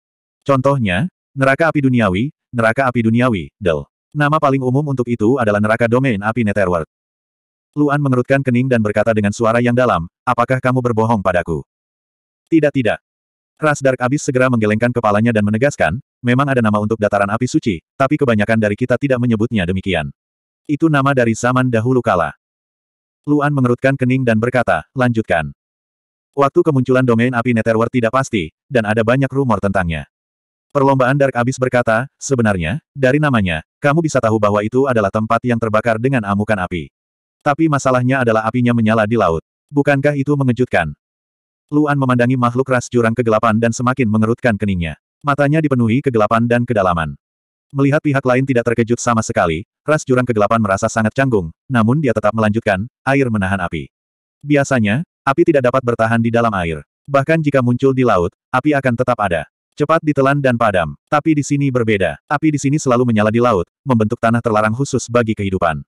Contohnya, neraka api duniawi, neraka api duniawi, Del. Nama paling umum untuk itu adalah neraka domain api Netherworld. Luan mengerutkan kening dan berkata dengan suara yang dalam, apakah kamu berbohong padaku? Tidak tidak. Ras Dark Abyss segera menggelengkan kepalanya dan menegaskan, memang ada nama untuk dataran api suci, tapi kebanyakan dari kita tidak menyebutnya demikian. Itu nama dari zaman dahulu kala. Luan mengerutkan kening dan berkata, lanjutkan. Waktu kemunculan domain api Netherwar tidak pasti, dan ada banyak rumor tentangnya. Perlombaan Dark Abyss berkata, sebenarnya, dari namanya, kamu bisa tahu bahwa itu adalah tempat yang terbakar dengan amukan api. Tapi masalahnya adalah apinya menyala di laut. Bukankah itu mengejutkan? Luan memandangi makhluk ras jurang kegelapan dan semakin mengerutkan keningnya. Matanya dipenuhi kegelapan dan kedalaman. Melihat pihak lain tidak terkejut sama sekali, ras jurang kegelapan merasa sangat canggung, namun dia tetap melanjutkan, air menahan api. Biasanya, api tidak dapat bertahan di dalam air. Bahkan jika muncul di laut, api akan tetap ada. Cepat ditelan dan padam. Tapi di sini berbeda. Api di sini selalu menyala di laut, membentuk tanah terlarang khusus bagi kehidupan.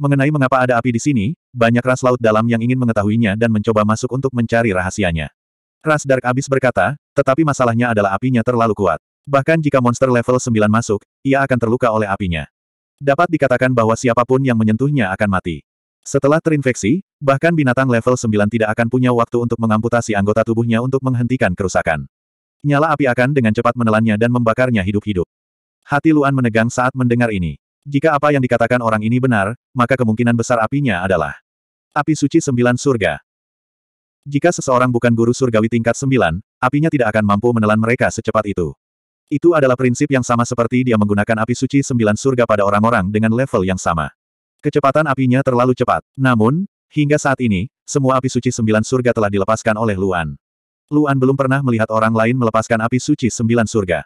Mengenai mengapa ada api di sini, banyak ras laut dalam yang ingin mengetahuinya dan mencoba masuk untuk mencari rahasianya. Ras Dark Abyss berkata, tetapi masalahnya adalah apinya terlalu kuat. Bahkan jika monster level 9 masuk, ia akan terluka oleh apinya. Dapat dikatakan bahwa siapapun yang menyentuhnya akan mati. Setelah terinfeksi, bahkan binatang level 9 tidak akan punya waktu untuk mengamputasi anggota tubuhnya untuk menghentikan kerusakan. Nyala api akan dengan cepat menelannya dan membakarnya hidup-hidup. Hati Luan menegang saat mendengar ini. Jika apa yang dikatakan orang ini benar, maka kemungkinan besar apinya adalah api suci sembilan surga. Jika seseorang bukan guru surgawi tingkat sembilan, apinya tidak akan mampu menelan mereka secepat itu. Itu adalah prinsip yang sama seperti dia menggunakan api suci sembilan surga pada orang-orang dengan level yang sama. Kecepatan apinya terlalu cepat. Namun, hingga saat ini, semua api suci sembilan surga telah dilepaskan oleh Luan. Luan belum pernah melihat orang lain melepaskan api suci sembilan surga.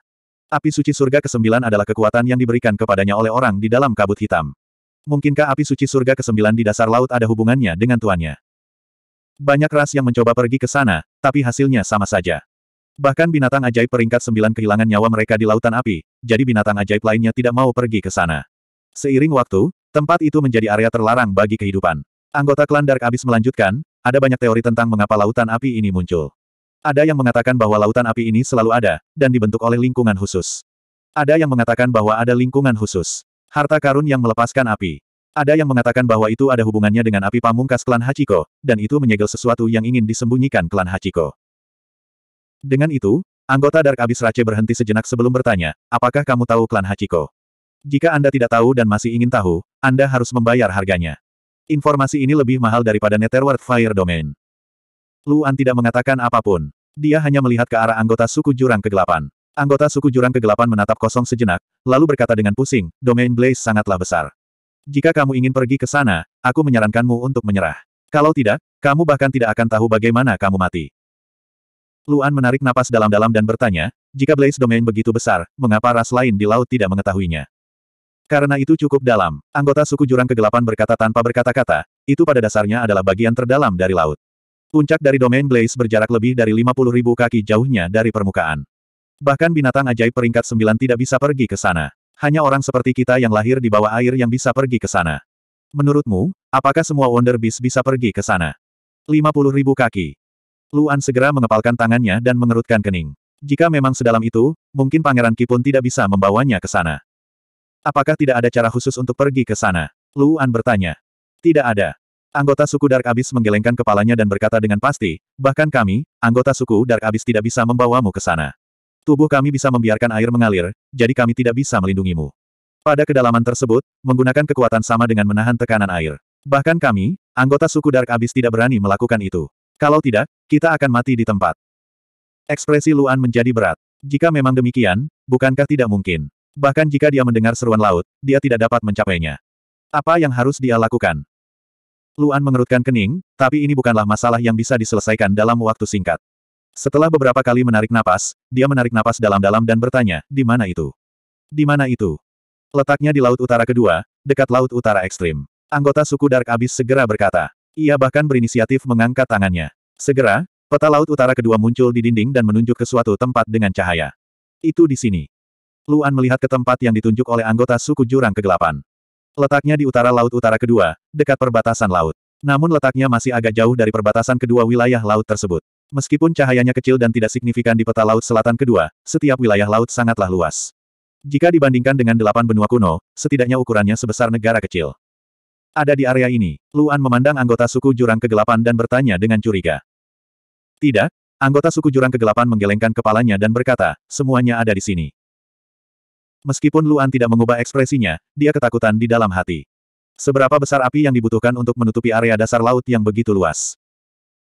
Api suci surga ke-9 adalah kekuatan yang diberikan kepadanya oleh orang di dalam kabut hitam. Mungkinkah api suci surga ke-9 di dasar laut ada hubungannya dengan tuannya? Banyak ras yang mencoba pergi ke sana, tapi hasilnya sama saja. Bahkan binatang ajaib peringkat sembilan kehilangan nyawa mereka di lautan api, jadi binatang ajaib lainnya tidak mau pergi ke sana. Seiring waktu, tempat itu menjadi area terlarang bagi kehidupan. Anggota klan Dark Abyss melanjutkan, ada banyak teori tentang mengapa lautan api ini muncul. Ada yang mengatakan bahwa lautan api ini selalu ada, dan dibentuk oleh lingkungan khusus. Ada yang mengatakan bahwa ada lingkungan khusus. Harta karun yang melepaskan api. Ada yang mengatakan bahwa itu ada hubungannya dengan api pamungkas klan Hachiko, dan itu menyegel sesuatu yang ingin disembunyikan klan Hachiko. Dengan itu, anggota Dark Abyss Rache berhenti sejenak sebelum bertanya, apakah kamu tahu klan Hachiko? Jika Anda tidak tahu dan masih ingin tahu, Anda harus membayar harganya. Informasi ini lebih mahal daripada Netherworld Fire Domain. Luan tidak mengatakan apapun. Dia hanya melihat ke arah anggota suku Jurang Kegelapan. Anggota suku Jurang Kegelapan menatap kosong sejenak, lalu berkata dengan pusing, domain Blaze sangatlah besar. Jika kamu ingin pergi ke sana, aku menyarankanmu untuk menyerah. Kalau tidak, kamu bahkan tidak akan tahu bagaimana kamu mati. Luan menarik napas dalam-dalam dan bertanya, jika Blaze Domain begitu besar, mengapa ras lain di laut tidak mengetahuinya? Karena itu cukup dalam, anggota suku Jurang Kegelapan berkata tanpa berkata-kata, itu pada dasarnya adalah bagian terdalam dari laut. Puncak dari domain Blaze berjarak lebih dari ribu kaki jauhnya dari permukaan. Bahkan binatang ajaib peringkat sembilan tidak bisa pergi ke sana. Hanya orang seperti kita yang lahir di bawah air yang bisa pergi ke sana. Menurutmu, apakah semua Wonder Beast bisa pergi ke sana? ribu kaki. Luan segera mengepalkan tangannya dan mengerutkan kening. Jika memang sedalam itu, mungkin Pangeran Ki pun tidak bisa membawanya ke sana. Apakah tidak ada cara khusus untuk pergi ke sana? Luan bertanya. Tidak ada. Anggota suku Dark Abyss menggelengkan kepalanya dan berkata dengan pasti, bahkan kami, anggota suku Dark Abyss tidak bisa membawamu ke sana. Tubuh kami bisa membiarkan air mengalir, jadi kami tidak bisa melindungimu. Pada kedalaman tersebut, menggunakan kekuatan sama dengan menahan tekanan air. Bahkan kami, anggota suku Dark Abyss tidak berani melakukan itu. Kalau tidak, kita akan mati di tempat. Ekspresi Luan menjadi berat. Jika memang demikian, bukankah tidak mungkin? Bahkan jika dia mendengar seruan laut, dia tidak dapat mencapainya. Apa yang harus dia lakukan? Luan mengerutkan kening, tapi ini bukanlah masalah yang bisa diselesaikan dalam waktu singkat. Setelah beberapa kali menarik napas, dia menarik napas dalam-dalam dan bertanya, di mana itu? Di mana itu? Letaknya di Laut Utara Kedua, dekat Laut Utara Ekstrim. Anggota suku Dark Abyss segera berkata. Ia bahkan berinisiatif mengangkat tangannya. Segera, peta laut utara kedua muncul di dinding dan menunjuk ke suatu tempat dengan cahaya. Itu di sini. Luan melihat ke tempat yang ditunjuk oleh anggota suku Jurang Kegelapan. Letaknya di utara laut utara kedua, dekat perbatasan laut. Namun letaknya masih agak jauh dari perbatasan kedua wilayah laut tersebut. Meskipun cahayanya kecil dan tidak signifikan di peta laut selatan kedua, setiap wilayah laut sangatlah luas. Jika dibandingkan dengan delapan benua kuno, setidaknya ukurannya sebesar negara kecil. Ada di area ini, Luan memandang anggota suku jurang kegelapan dan bertanya dengan curiga. Tidak, anggota suku jurang kegelapan menggelengkan kepalanya dan berkata, semuanya ada di sini. Meskipun Luan tidak mengubah ekspresinya, dia ketakutan di dalam hati. Seberapa besar api yang dibutuhkan untuk menutupi area dasar laut yang begitu luas?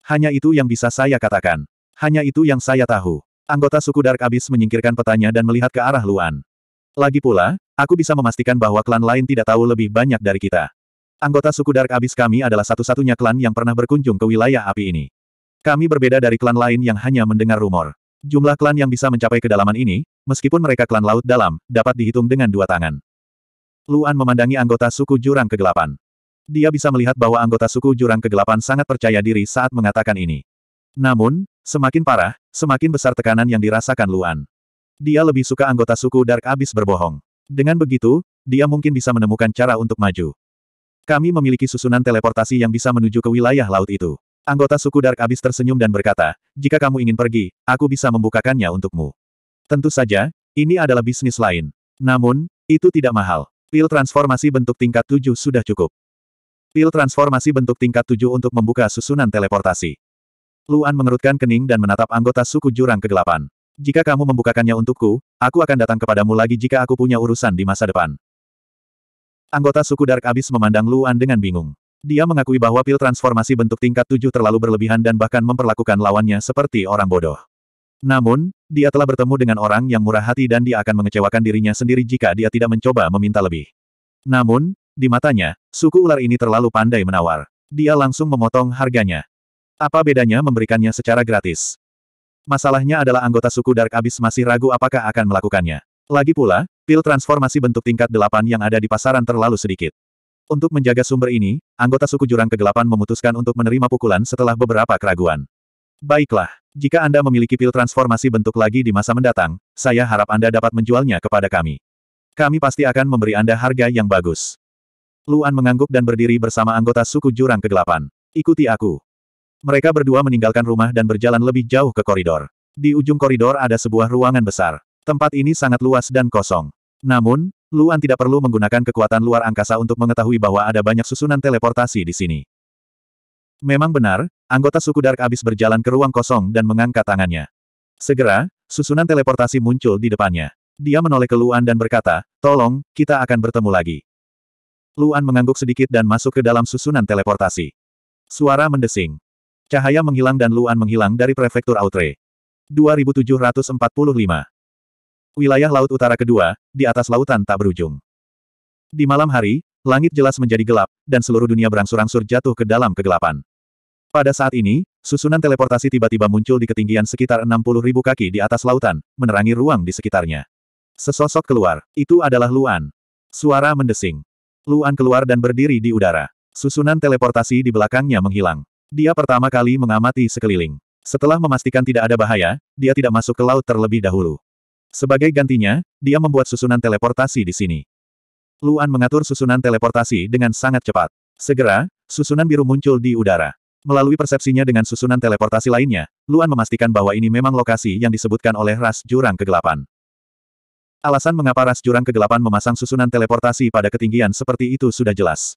Hanya itu yang bisa saya katakan. Hanya itu yang saya tahu. Anggota suku Dark Abyss menyingkirkan petanya dan melihat ke arah Luan. Lagi pula, aku bisa memastikan bahwa klan lain tidak tahu lebih banyak dari kita. Anggota suku Dark Abyss kami adalah satu-satunya klan yang pernah berkunjung ke wilayah api ini. Kami berbeda dari klan lain yang hanya mendengar rumor. Jumlah klan yang bisa mencapai kedalaman ini, meskipun mereka klan laut dalam, dapat dihitung dengan dua tangan. Luan memandangi anggota suku Jurang Kegelapan. Dia bisa melihat bahwa anggota suku Jurang Kegelapan sangat percaya diri saat mengatakan ini. Namun, semakin parah, semakin besar tekanan yang dirasakan Luan. Dia lebih suka anggota suku Dark Abyss berbohong. Dengan begitu, dia mungkin bisa menemukan cara untuk maju. Kami memiliki susunan teleportasi yang bisa menuju ke wilayah laut itu. Anggota suku Dark Abyss tersenyum dan berkata, jika kamu ingin pergi, aku bisa membukakannya untukmu. Tentu saja, ini adalah bisnis lain. Namun, itu tidak mahal. Pil transformasi bentuk tingkat 7 sudah cukup. Pil transformasi bentuk tingkat 7 untuk membuka susunan teleportasi. Luan mengerutkan kening dan menatap anggota suku jurang kegelapan. Jika kamu membukakannya untukku, aku akan datang kepadamu lagi jika aku punya urusan di masa depan. Anggota suku Dark Abyss memandang Luan dengan bingung. Dia mengakui bahwa pil transformasi bentuk tingkat tujuh terlalu berlebihan dan bahkan memperlakukan lawannya seperti orang bodoh. Namun, dia telah bertemu dengan orang yang murah hati dan dia akan mengecewakan dirinya sendiri jika dia tidak mencoba meminta lebih. Namun, di matanya, suku ular ini terlalu pandai menawar. Dia langsung memotong harganya. Apa bedanya memberikannya secara gratis? Masalahnya adalah anggota suku Dark Abyss masih ragu apakah akan melakukannya. Lagi pula, Pil transformasi bentuk tingkat delapan yang ada di pasaran terlalu sedikit. Untuk menjaga sumber ini, anggota suku Jurang Kegelapan memutuskan untuk menerima pukulan setelah beberapa keraguan. Baiklah, jika Anda memiliki pil transformasi bentuk lagi di masa mendatang, saya harap Anda dapat menjualnya kepada kami. Kami pasti akan memberi Anda harga yang bagus. Luan mengangguk dan berdiri bersama anggota suku Jurang Kegelapan. Ikuti aku. Mereka berdua meninggalkan rumah dan berjalan lebih jauh ke koridor. Di ujung koridor ada sebuah ruangan besar. Tempat ini sangat luas dan kosong. Namun, Luan tidak perlu menggunakan kekuatan luar angkasa untuk mengetahui bahwa ada banyak susunan teleportasi di sini. Memang benar, anggota suku Dark Abyss berjalan ke ruang kosong dan mengangkat tangannya. Segera, susunan teleportasi muncul di depannya. Dia menoleh ke Luan dan berkata, tolong, kita akan bertemu lagi. Luan mengangguk sedikit dan masuk ke dalam susunan teleportasi. Suara mendesing. Cahaya menghilang dan Luan menghilang dari prefektur Outre. 2745 wilayah laut utara kedua, di atas lautan tak berujung. Di malam hari, langit jelas menjadi gelap, dan seluruh dunia berangsur-angsur jatuh ke dalam kegelapan. Pada saat ini, susunan teleportasi tiba-tiba muncul di ketinggian sekitar 60 ribu kaki di atas lautan, menerangi ruang di sekitarnya. Sesosok keluar, itu adalah Luan. Suara mendesing. Luan keluar dan berdiri di udara. Susunan teleportasi di belakangnya menghilang. Dia pertama kali mengamati sekeliling. Setelah memastikan tidak ada bahaya, dia tidak masuk ke laut terlebih dahulu. Sebagai gantinya, dia membuat susunan teleportasi di sini. Luan mengatur susunan teleportasi dengan sangat cepat. Segera, susunan biru muncul di udara. Melalui persepsinya dengan susunan teleportasi lainnya, Luan memastikan bahwa ini memang lokasi yang disebutkan oleh ras jurang kegelapan. Alasan mengapa ras jurang kegelapan memasang susunan teleportasi pada ketinggian seperti itu sudah jelas.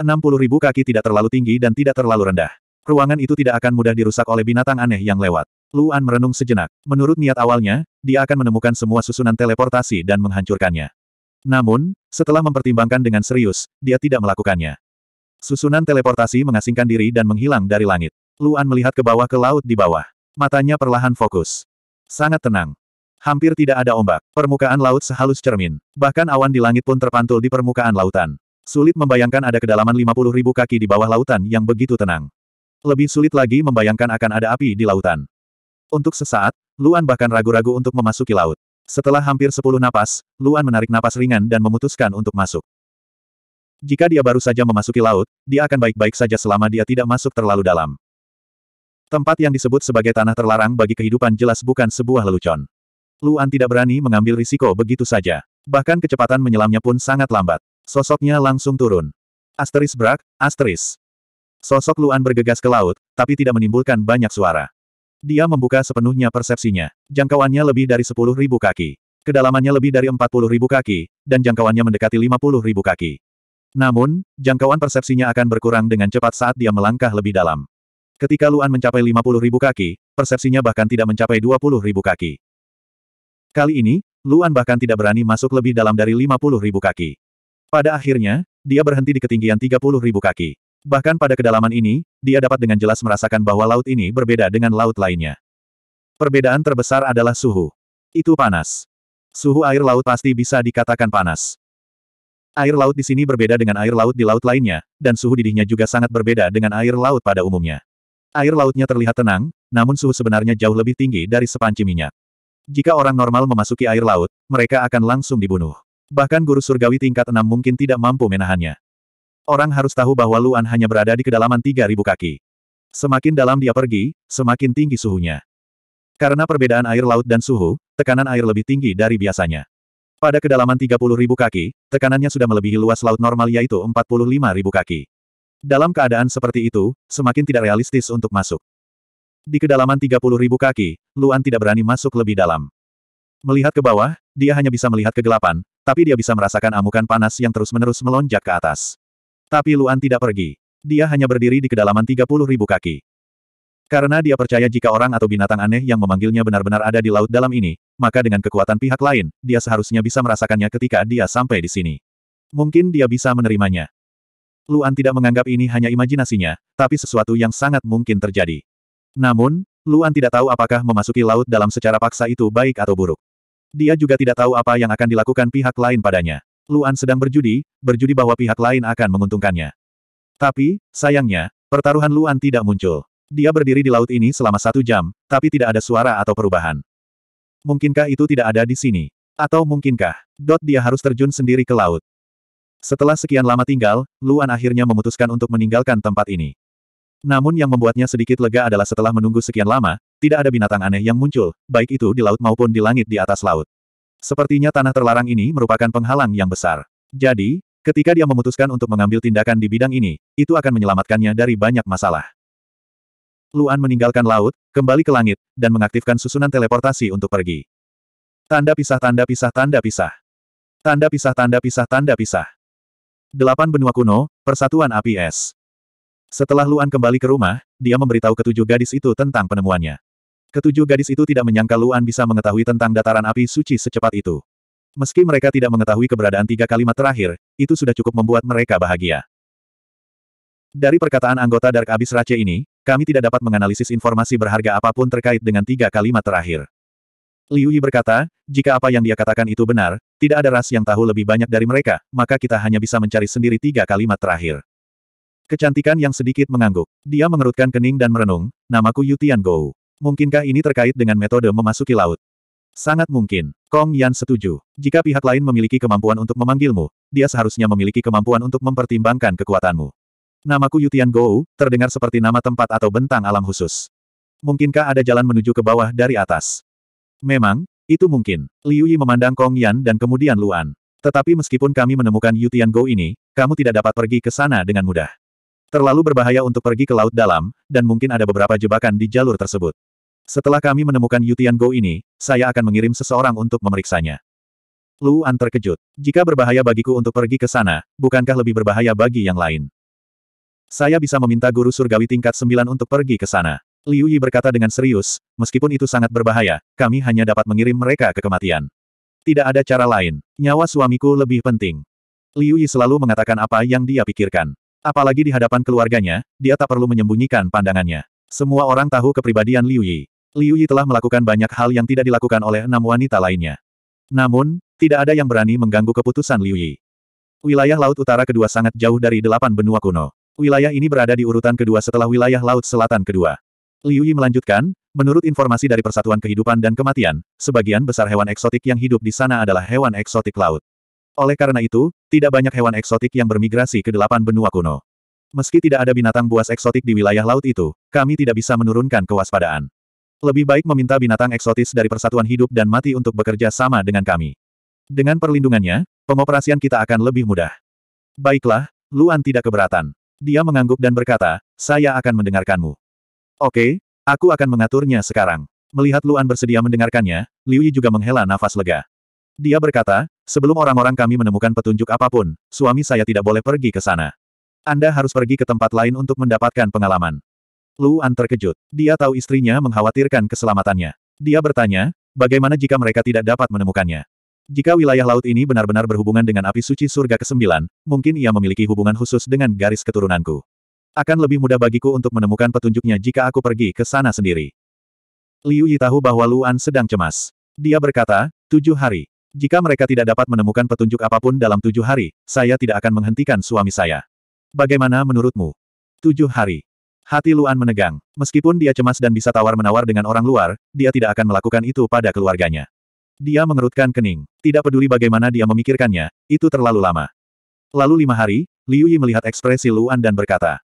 ribu kaki tidak terlalu tinggi dan tidak terlalu rendah. Ruangan itu tidak akan mudah dirusak oleh binatang aneh yang lewat. Luan merenung sejenak. Menurut niat awalnya, dia akan menemukan semua susunan teleportasi dan menghancurkannya. Namun, setelah mempertimbangkan dengan serius, dia tidak melakukannya. Susunan teleportasi mengasingkan diri dan menghilang dari langit. Luan melihat ke bawah ke laut di bawah. Matanya perlahan fokus. Sangat tenang. Hampir tidak ada ombak. Permukaan laut sehalus cermin. Bahkan awan di langit pun terpantul di permukaan lautan. Sulit membayangkan ada kedalaman 50.000 ribu kaki di bawah lautan yang begitu tenang. Lebih sulit lagi membayangkan akan ada api di lautan. Untuk sesaat, Luan bahkan ragu-ragu untuk memasuki laut. Setelah hampir sepuluh napas, Luan menarik napas ringan dan memutuskan untuk masuk. Jika dia baru saja memasuki laut, dia akan baik-baik saja selama dia tidak masuk terlalu dalam. Tempat yang disebut sebagai tanah terlarang bagi kehidupan jelas bukan sebuah lelucon. Luan tidak berani mengambil risiko begitu saja. Bahkan kecepatan menyelamnya pun sangat lambat. Sosoknya langsung turun. Asteris brak, asteris. Sosok Luan bergegas ke laut, tapi tidak menimbulkan banyak suara. Dia membuka sepenuhnya persepsinya. Jangkauannya lebih dari sepuluh ribu kaki. Kedalamannya lebih dari empat puluh ribu kaki, dan jangkauannya mendekati lima puluh ribu kaki. Namun, jangkauan persepsinya akan berkurang dengan cepat saat dia melangkah lebih dalam. Ketika Luan mencapai lima puluh ribu kaki, persepsinya bahkan tidak mencapai dua puluh ribu kaki. Kali ini, Luan bahkan tidak berani masuk lebih dalam dari lima puluh ribu kaki. Pada akhirnya, dia berhenti di ketinggian tiga puluh ribu kaki. Bahkan pada kedalaman ini, dia dapat dengan jelas merasakan bahwa laut ini berbeda dengan laut lainnya. Perbedaan terbesar adalah suhu. Itu panas. Suhu air laut pasti bisa dikatakan panas. Air laut di sini berbeda dengan air laut di laut lainnya, dan suhu didihnya juga sangat berbeda dengan air laut pada umumnya. Air lautnya terlihat tenang, namun suhu sebenarnya jauh lebih tinggi dari sepanci minyak. Jika orang normal memasuki air laut, mereka akan langsung dibunuh. Bahkan guru surgawi tingkat enam mungkin tidak mampu menahannya. Orang harus tahu bahwa Luan hanya berada di kedalaman 3.000 kaki. Semakin dalam dia pergi, semakin tinggi suhunya. Karena perbedaan air laut dan suhu, tekanan air lebih tinggi dari biasanya. Pada kedalaman 30.000 kaki, tekanannya sudah melebihi luas laut normal yaitu 45.000 kaki. Dalam keadaan seperti itu, semakin tidak realistis untuk masuk. Di kedalaman 30.000 kaki, Luan tidak berani masuk lebih dalam. Melihat ke bawah, dia hanya bisa melihat kegelapan, tapi dia bisa merasakan amukan panas yang terus-menerus melonjak ke atas. Tapi Luan tidak pergi. Dia hanya berdiri di kedalaman 30 ribu kaki. Karena dia percaya jika orang atau binatang aneh yang memanggilnya benar-benar ada di laut dalam ini, maka dengan kekuatan pihak lain, dia seharusnya bisa merasakannya ketika dia sampai di sini. Mungkin dia bisa menerimanya. Luan tidak menganggap ini hanya imajinasinya, tapi sesuatu yang sangat mungkin terjadi. Namun, Luan tidak tahu apakah memasuki laut dalam secara paksa itu baik atau buruk. Dia juga tidak tahu apa yang akan dilakukan pihak lain padanya. Luan sedang berjudi, berjudi bahwa pihak lain akan menguntungkannya. Tapi, sayangnya, pertaruhan Luan tidak muncul. Dia berdiri di laut ini selama satu jam, tapi tidak ada suara atau perubahan. Mungkinkah itu tidak ada di sini? Atau mungkinkah, Dot dia harus terjun sendiri ke laut? Setelah sekian lama tinggal, Luan akhirnya memutuskan untuk meninggalkan tempat ini. Namun yang membuatnya sedikit lega adalah setelah menunggu sekian lama, tidak ada binatang aneh yang muncul, baik itu di laut maupun di langit di atas laut. Sepertinya tanah terlarang ini merupakan penghalang yang besar. Jadi, ketika dia memutuskan untuk mengambil tindakan di bidang ini, itu akan menyelamatkannya dari banyak masalah. Luan meninggalkan laut, kembali ke langit, dan mengaktifkan susunan teleportasi untuk pergi. Tanda pisah tanda pisah tanda pisah. Tanda pisah tanda pisah tanda pisah. Delapan benua kuno, persatuan APS. Setelah Luan kembali ke rumah, dia memberitahu ketujuh gadis itu tentang penemuannya. Ketujuh gadis itu tidak menyangka Luan bisa mengetahui tentang dataran api suci secepat itu. Meski mereka tidak mengetahui keberadaan tiga kalimat terakhir, itu sudah cukup membuat mereka bahagia. Dari perkataan anggota Dark Abyss Race ini, kami tidak dapat menganalisis informasi berharga apapun terkait dengan tiga kalimat terakhir. Liu Yi berkata, jika apa yang dia katakan itu benar, tidak ada ras yang tahu lebih banyak dari mereka, maka kita hanya bisa mencari sendiri tiga kalimat terakhir. Kecantikan yang sedikit mengangguk. Dia mengerutkan kening dan merenung, namaku Yutian Gou. Mungkinkah ini terkait dengan metode memasuki laut? Sangat mungkin. Kong Yan setuju. Jika pihak lain memiliki kemampuan untuk memanggilmu, dia seharusnya memiliki kemampuan untuk mempertimbangkan kekuatanmu. Namaku Yutian Gou, terdengar seperti nama tempat atau bentang alam khusus. Mungkinkah ada jalan menuju ke bawah dari atas? Memang, itu mungkin. Liu Yi memandang Kong Yan dan kemudian Luan. Tetapi meskipun kami menemukan Yutian Gou ini, kamu tidak dapat pergi ke sana dengan mudah. Terlalu berbahaya untuk pergi ke laut dalam, dan mungkin ada beberapa jebakan di jalur tersebut. Setelah kami menemukan Yutian Go ini, saya akan mengirim seseorang untuk memeriksanya. Lu Luan terkejut. Jika berbahaya bagiku untuk pergi ke sana, bukankah lebih berbahaya bagi yang lain? Saya bisa meminta guru surgawi tingkat 9 untuk pergi ke sana. Liu Yi berkata dengan serius, meskipun itu sangat berbahaya, kami hanya dapat mengirim mereka ke kematian. Tidak ada cara lain, nyawa suamiku lebih penting. Liu Yi selalu mengatakan apa yang dia pikirkan. Apalagi di hadapan keluarganya, dia tak perlu menyembunyikan pandangannya. Semua orang tahu kepribadian Liu Yi. Liu Yi telah melakukan banyak hal yang tidak dilakukan oleh enam wanita lainnya. Namun, tidak ada yang berani mengganggu keputusan Liu Yi. Wilayah Laut Utara kedua sangat jauh dari delapan benua kuno. Wilayah ini berada di urutan kedua setelah wilayah Laut Selatan kedua. Liu Yi melanjutkan, menurut informasi dari Persatuan Kehidupan dan Kematian, sebagian besar hewan eksotik yang hidup di sana adalah hewan eksotik laut. Oleh karena itu, tidak banyak hewan eksotik yang bermigrasi ke delapan benua kuno. Meski tidak ada binatang buas eksotik di wilayah laut itu, kami tidak bisa menurunkan kewaspadaan. Lebih baik meminta binatang eksotis dari Persatuan Hidup dan Mati untuk bekerja sama dengan kami. Dengan perlindungannya, pengoperasian kita akan lebih mudah. Baiklah, Luan tidak keberatan. Dia mengangguk dan berkata, saya akan mendengarkanmu. Oke, aku akan mengaturnya sekarang. Melihat Luan bersedia mendengarkannya, Liu Yi juga menghela nafas lega. Dia berkata, sebelum orang-orang kami menemukan petunjuk apapun, suami saya tidak boleh pergi ke sana. Anda harus pergi ke tempat lain untuk mendapatkan pengalaman. Luan terkejut. Dia tahu istrinya mengkhawatirkan keselamatannya. Dia bertanya, bagaimana jika mereka tidak dapat menemukannya? Jika wilayah laut ini benar-benar berhubungan dengan api suci surga ke-9, mungkin ia memiliki hubungan khusus dengan garis keturunanku. Akan lebih mudah bagiku untuk menemukan petunjuknya jika aku pergi ke sana sendiri. Liu Yi tahu bahwa Luan sedang cemas. Dia berkata, tujuh hari. Jika mereka tidak dapat menemukan petunjuk apapun dalam tujuh hari, saya tidak akan menghentikan suami saya. Bagaimana menurutmu? Tujuh hari. Hati Luan menegang. Meskipun dia cemas dan bisa tawar-menawar dengan orang luar, dia tidak akan melakukan itu pada keluarganya. Dia mengerutkan kening. Tidak peduli bagaimana dia memikirkannya, itu terlalu lama. Lalu lima hari, Liu Yi melihat ekspresi Luan dan berkata,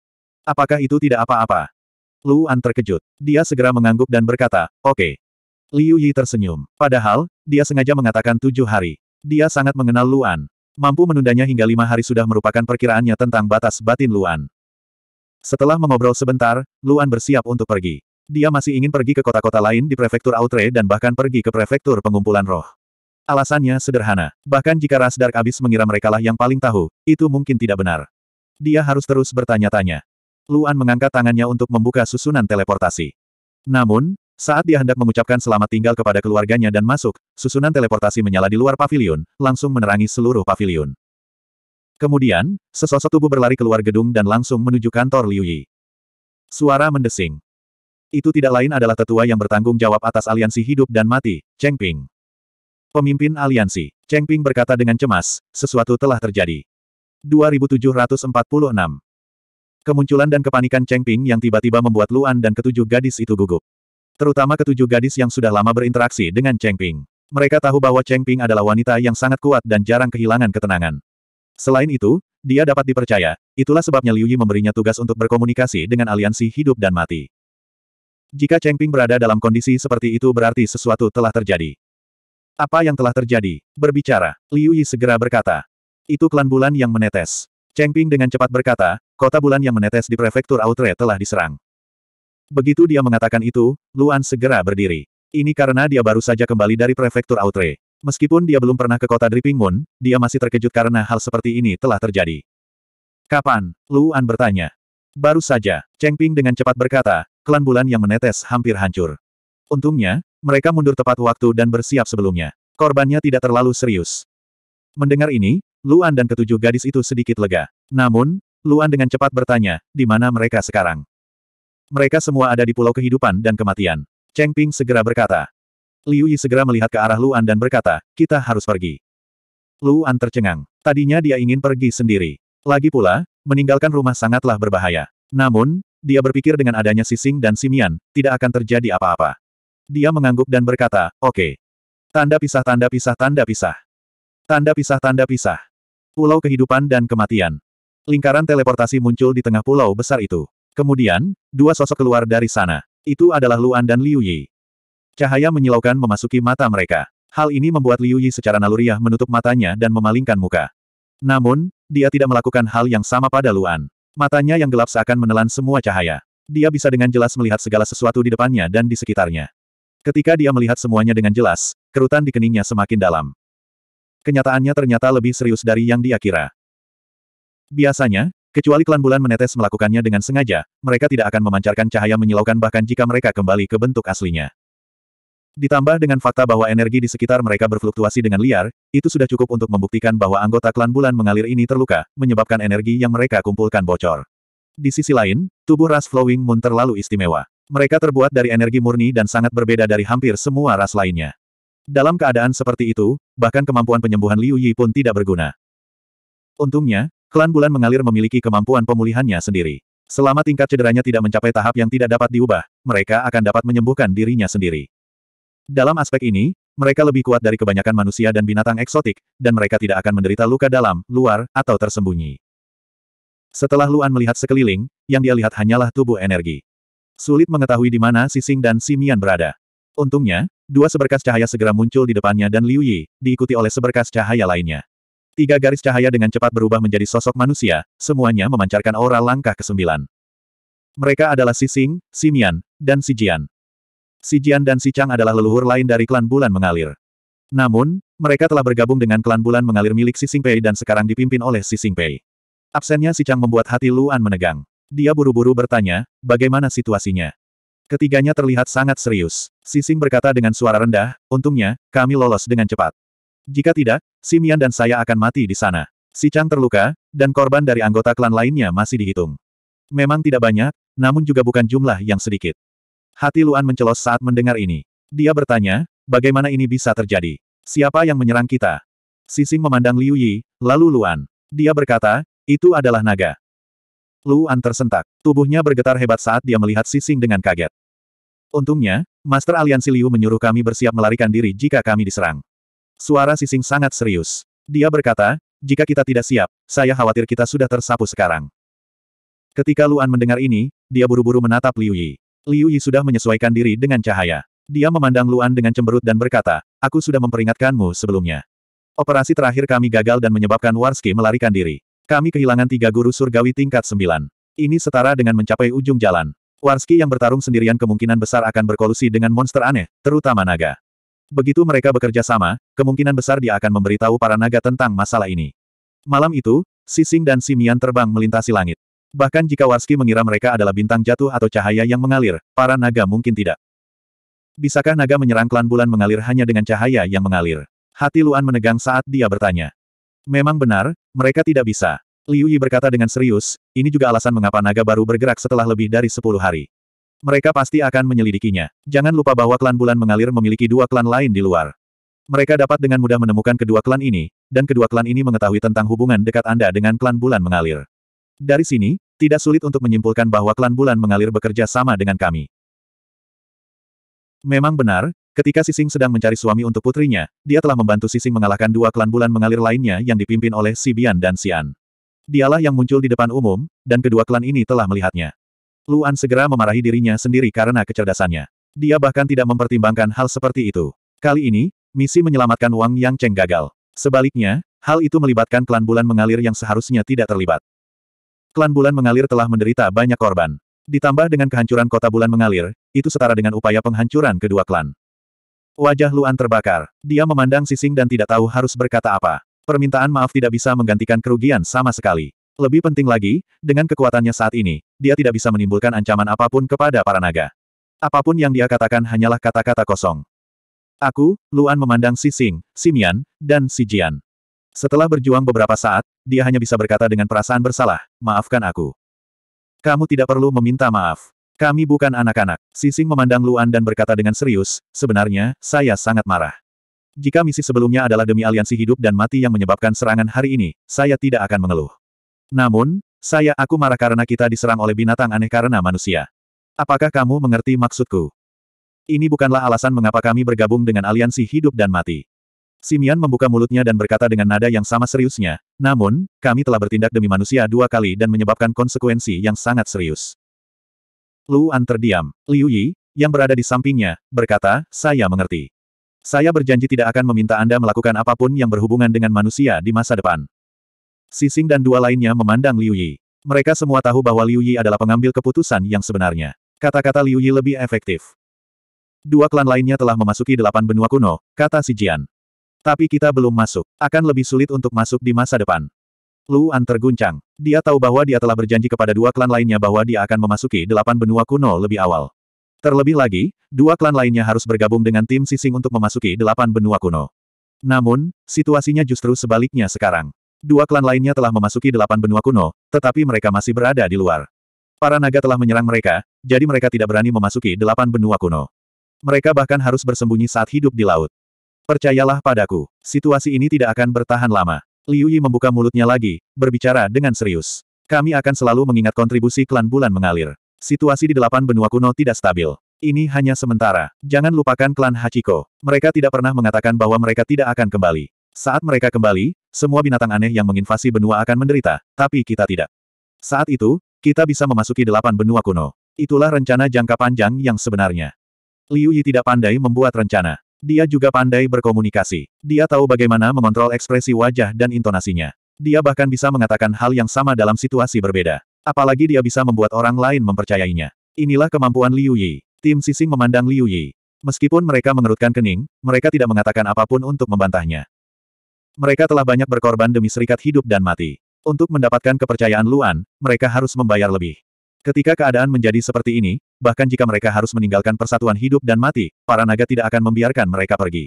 Apakah itu tidak apa-apa? Luan terkejut. Dia segera mengangguk dan berkata, Oke. Okay. Liu Yi tersenyum. Padahal, dia sengaja mengatakan tujuh hari. Dia sangat mengenal Luan. Mampu menundanya hingga lima hari sudah merupakan perkiraannya tentang batas batin Luan. Setelah mengobrol sebentar, Luan bersiap untuk pergi. Dia masih ingin pergi ke kota-kota lain di prefektur Outre dan bahkan pergi ke prefektur pengumpulan roh. Alasannya sederhana. Bahkan jika Ras Dark Abyss mengira merekalah yang paling tahu, itu mungkin tidak benar. Dia harus terus bertanya-tanya. Luan mengangkat tangannya untuk membuka susunan teleportasi. Namun, saat dia hendak mengucapkan selamat tinggal kepada keluarganya dan masuk, susunan teleportasi menyala di luar pavilion, langsung menerangi seluruh pavilion. Kemudian, sesosok tubuh berlari keluar gedung dan langsung menuju kantor Liu Yi. Suara mendesing. Itu tidak lain adalah tetua yang bertanggung jawab atas aliansi hidup dan mati, Cheng Ping. Pemimpin aliansi, Cheng Ping berkata dengan cemas, sesuatu telah terjadi. 2746 Kemunculan dan kepanikan Cheng Ping yang tiba-tiba membuat Luan dan ketujuh gadis itu gugup. Terutama ketujuh gadis yang sudah lama berinteraksi dengan Cheng Ping. Mereka tahu bahwa Cheng Ping adalah wanita yang sangat kuat dan jarang kehilangan ketenangan. Selain itu, dia dapat dipercaya, itulah sebabnya Liu Yi memberinya tugas untuk berkomunikasi dengan aliansi hidup dan mati. Jika Cheng Ping berada dalam kondisi seperti itu berarti sesuatu telah terjadi. Apa yang telah terjadi? Berbicara, Liu Yi segera berkata. Itu klan bulan yang menetes. Cheng Ping dengan cepat berkata, kota bulan yang menetes di prefektur Outre telah diserang. Begitu dia mengatakan itu, Luan segera berdiri. Ini karena dia baru saja kembali dari prefektur Outre. Meskipun dia belum pernah ke kota Dripping Moon, dia masih terkejut karena hal seperti ini telah terjadi. Kapan? Luan bertanya. Baru saja, Cheng Ping dengan cepat berkata, klan bulan yang menetes hampir hancur. Untungnya, mereka mundur tepat waktu dan bersiap sebelumnya. Korbannya tidak terlalu serius. Mendengar ini, Luan dan ketujuh gadis itu sedikit lega. Namun, Luan dengan cepat bertanya, di mana mereka sekarang? Mereka semua ada di pulau kehidupan dan kematian. Cheng Ping segera berkata. Liu Yi segera melihat ke arah Luan dan berkata, kita harus pergi. Luan tercengang. Tadinya dia ingin pergi sendiri. Lagi pula, meninggalkan rumah sangatlah berbahaya. Namun, dia berpikir dengan adanya Sising dan Simian, tidak akan terjadi apa-apa. Dia mengangguk dan berkata, oke. Okay. Tanda pisah tanda pisah tanda pisah. Tanda pisah tanda pisah. Pulau kehidupan dan kematian. Lingkaran teleportasi muncul di tengah pulau besar itu. Kemudian, dua sosok keluar dari sana. Itu adalah Luan dan Liu Yi. Cahaya menyilaukan memasuki mata mereka. Hal ini membuat Liu Yi secara naluriah menutup matanya dan memalingkan muka. Namun, dia tidak melakukan hal yang sama pada Luan. Matanya yang gelap seakan menelan semua cahaya. Dia bisa dengan jelas melihat segala sesuatu di depannya dan di sekitarnya. Ketika dia melihat semuanya dengan jelas, kerutan di keningnya semakin dalam. Kenyataannya ternyata lebih serius dari yang dia kira. Biasanya, Kecuali klan bulan menetes melakukannya dengan sengaja, mereka tidak akan memancarkan cahaya menyilaukan bahkan jika mereka kembali ke bentuk aslinya. Ditambah dengan fakta bahwa energi di sekitar mereka berfluktuasi dengan liar, itu sudah cukup untuk membuktikan bahwa anggota klan bulan mengalir ini terluka, menyebabkan energi yang mereka kumpulkan bocor. Di sisi lain, tubuh ras Flowing Moon terlalu istimewa. Mereka terbuat dari energi murni dan sangat berbeda dari hampir semua ras lainnya. Dalam keadaan seperti itu, bahkan kemampuan penyembuhan Liu Yi pun tidak berguna. Untungnya, Klan Bulan Mengalir memiliki kemampuan pemulihannya sendiri. Selama tingkat cederanya tidak mencapai tahap yang tidak dapat diubah, mereka akan dapat menyembuhkan dirinya sendiri. Dalam aspek ini, mereka lebih kuat dari kebanyakan manusia dan binatang eksotik, dan mereka tidak akan menderita luka dalam, luar, atau tersembunyi. Setelah Luan melihat sekeliling, yang dia lihat hanyalah tubuh energi. Sulit mengetahui di mana Sising dan Simian berada. Untungnya, dua seberkas cahaya segera muncul di depannya dan Liu Yi, diikuti oleh seberkas cahaya lainnya. Tiga garis cahaya dengan cepat berubah menjadi sosok manusia, semuanya memancarkan aura langkah kesembilan. Mereka adalah Si Sing, Si Mian, dan Si Jian. Si Jian dan Si Chang adalah leluhur lain dari klan bulan mengalir. Namun, mereka telah bergabung dengan klan bulan mengalir milik Si Pei dan sekarang dipimpin oleh Si Pei. Absennya Si Chang membuat hati Luan menegang. Dia buru-buru bertanya, bagaimana situasinya? Ketiganya terlihat sangat serius. Si Sising berkata dengan suara rendah, untungnya, kami lolos dengan cepat. Jika tidak, Simian dan saya akan mati di sana. Si Chang terluka, dan korban dari anggota klan lainnya masih dihitung. Memang tidak banyak, namun juga bukan jumlah yang sedikit. Hati Luan mencelos saat mendengar ini. Dia bertanya, bagaimana ini bisa terjadi? Siapa yang menyerang kita? Sising memandang Liu Yi, lalu Luan. Dia berkata, itu adalah naga. Luan tersentak. Tubuhnya bergetar hebat saat dia melihat Sising dengan kaget. Untungnya, Master Aliansi Liu menyuruh kami bersiap melarikan diri jika kami diserang. Suara Sising sangat serius. Dia berkata, jika kita tidak siap, saya khawatir kita sudah tersapu sekarang. Ketika Luan mendengar ini, dia buru-buru menatap Liu Yi. Liu Yi sudah menyesuaikan diri dengan cahaya. Dia memandang Luan dengan cemberut dan berkata, aku sudah memperingatkanmu sebelumnya. Operasi terakhir kami gagal dan menyebabkan Warski melarikan diri. Kami kehilangan tiga guru surgawi tingkat sembilan. Ini setara dengan mencapai ujung jalan. Warski yang bertarung sendirian kemungkinan besar akan berkolusi dengan monster aneh, terutama naga. Begitu mereka bekerja sama, kemungkinan besar dia akan memberitahu para naga tentang masalah ini. Malam itu, Sising dan Simian terbang melintasi langit. Bahkan jika Warski mengira mereka adalah bintang jatuh atau cahaya yang mengalir, para naga mungkin tidak. Bisakah naga menyerang klan bulan mengalir hanya dengan cahaya yang mengalir? Hati Luan menegang saat dia bertanya. Memang benar, mereka tidak bisa. Liu Yi berkata dengan serius, ini juga alasan mengapa naga baru bergerak setelah lebih dari 10 hari. Mereka pasti akan menyelidikinya. Jangan lupa bahwa klan bulan mengalir memiliki dua klan lain di luar. Mereka dapat dengan mudah menemukan kedua klan ini, dan kedua klan ini mengetahui tentang hubungan dekat Anda dengan klan bulan mengalir. Dari sini, tidak sulit untuk menyimpulkan bahwa klan bulan mengalir bekerja sama dengan kami. Memang benar, ketika Sising sedang mencari suami untuk putrinya, dia telah membantu Sising mengalahkan dua klan bulan mengalir lainnya yang dipimpin oleh Sibian dan Sian. Dialah yang muncul di depan umum, dan kedua klan ini telah melihatnya. Luan segera memarahi dirinya sendiri karena kecerdasannya. Dia bahkan tidak mempertimbangkan hal seperti itu. Kali ini, misi menyelamatkan Wang Yang Cheng gagal. Sebaliknya, hal itu melibatkan klan bulan mengalir yang seharusnya tidak terlibat. Klan bulan mengalir telah menderita banyak korban. Ditambah dengan kehancuran kota bulan mengalir, itu setara dengan upaya penghancuran kedua klan. Wajah Luan terbakar. Dia memandang Sising dan tidak tahu harus berkata apa. Permintaan maaf tidak bisa menggantikan kerugian sama sekali. Lebih penting lagi, dengan kekuatannya saat ini, dia tidak bisa menimbulkan ancaman apapun kepada para naga. Apapun yang dia katakan hanyalah kata-kata kosong. Aku, Luan memandang Si Sing, Si Mian, dan Si Jian. Setelah berjuang beberapa saat, dia hanya bisa berkata dengan perasaan bersalah, maafkan aku. Kamu tidak perlu meminta maaf. Kami bukan anak-anak. Si Sing memandang Luan dan berkata dengan serius, sebenarnya, saya sangat marah. Jika misi sebelumnya adalah demi aliansi hidup dan mati yang menyebabkan serangan hari ini, saya tidak akan mengeluh. Namun, saya aku marah karena kita diserang oleh binatang aneh karena manusia. Apakah kamu mengerti maksudku? Ini bukanlah alasan mengapa kami bergabung dengan aliansi hidup dan mati. Simian membuka mulutnya dan berkata dengan nada yang sama seriusnya, namun, kami telah bertindak demi manusia dua kali dan menyebabkan konsekuensi yang sangat serius. Luan terdiam. Liu Yi, yang berada di sampingnya, berkata, saya mengerti. Saya berjanji tidak akan meminta Anda melakukan apapun yang berhubungan dengan manusia di masa depan. Sising dan dua lainnya memandang Liu Yi. Mereka semua tahu bahwa Liu Yi adalah pengambil keputusan yang sebenarnya. Kata-kata Liu Yi lebih efektif. Dua klan lainnya telah memasuki delapan benua kuno, kata si Jian. Tapi kita belum masuk. Akan lebih sulit untuk masuk di masa depan. Luan terguncang. Dia tahu bahwa dia telah berjanji kepada dua klan lainnya bahwa dia akan memasuki delapan benua kuno lebih awal. Terlebih lagi, dua klan lainnya harus bergabung dengan tim Sising untuk memasuki delapan benua kuno. Namun, situasinya justru sebaliknya sekarang. Dua klan lainnya telah memasuki delapan benua kuno, tetapi mereka masih berada di luar. Para naga telah menyerang mereka, jadi mereka tidak berani memasuki delapan benua kuno. Mereka bahkan harus bersembunyi saat hidup di laut. Percayalah padaku, situasi ini tidak akan bertahan lama. Liu Yi membuka mulutnya lagi, berbicara dengan serius. Kami akan selalu mengingat kontribusi klan bulan mengalir. Situasi di delapan benua kuno tidak stabil. Ini hanya sementara. Jangan lupakan klan Hachiko. Mereka tidak pernah mengatakan bahwa mereka tidak akan kembali. Saat mereka kembali, semua binatang aneh yang menginvasi benua akan menderita, tapi kita tidak. Saat itu, kita bisa memasuki delapan benua kuno. Itulah rencana jangka panjang yang sebenarnya. Liu Yi tidak pandai membuat rencana. Dia juga pandai berkomunikasi. Dia tahu bagaimana mengontrol ekspresi wajah dan intonasinya. Dia bahkan bisa mengatakan hal yang sama dalam situasi berbeda. Apalagi dia bisa membuat orang lain mempercayainya. Inilah kemampuan Liu Yi. Tim Sising memandang Liu Yi. Meskipun mereka mengerutkan kening, mereka tidak mengatakan apapun untuk membantahnya. Mereka telah banyak berkorban demi serikat hidup dan mati. Untuk mendapatkan kepercayaan Luan, mereka harus membayar lebih. Ketika keadaan menjadi seperti ini, bahkan jika mereka harus meninggalkan persatuan hidup dan mati, para naga tidak akan membiarkan mereka pergi.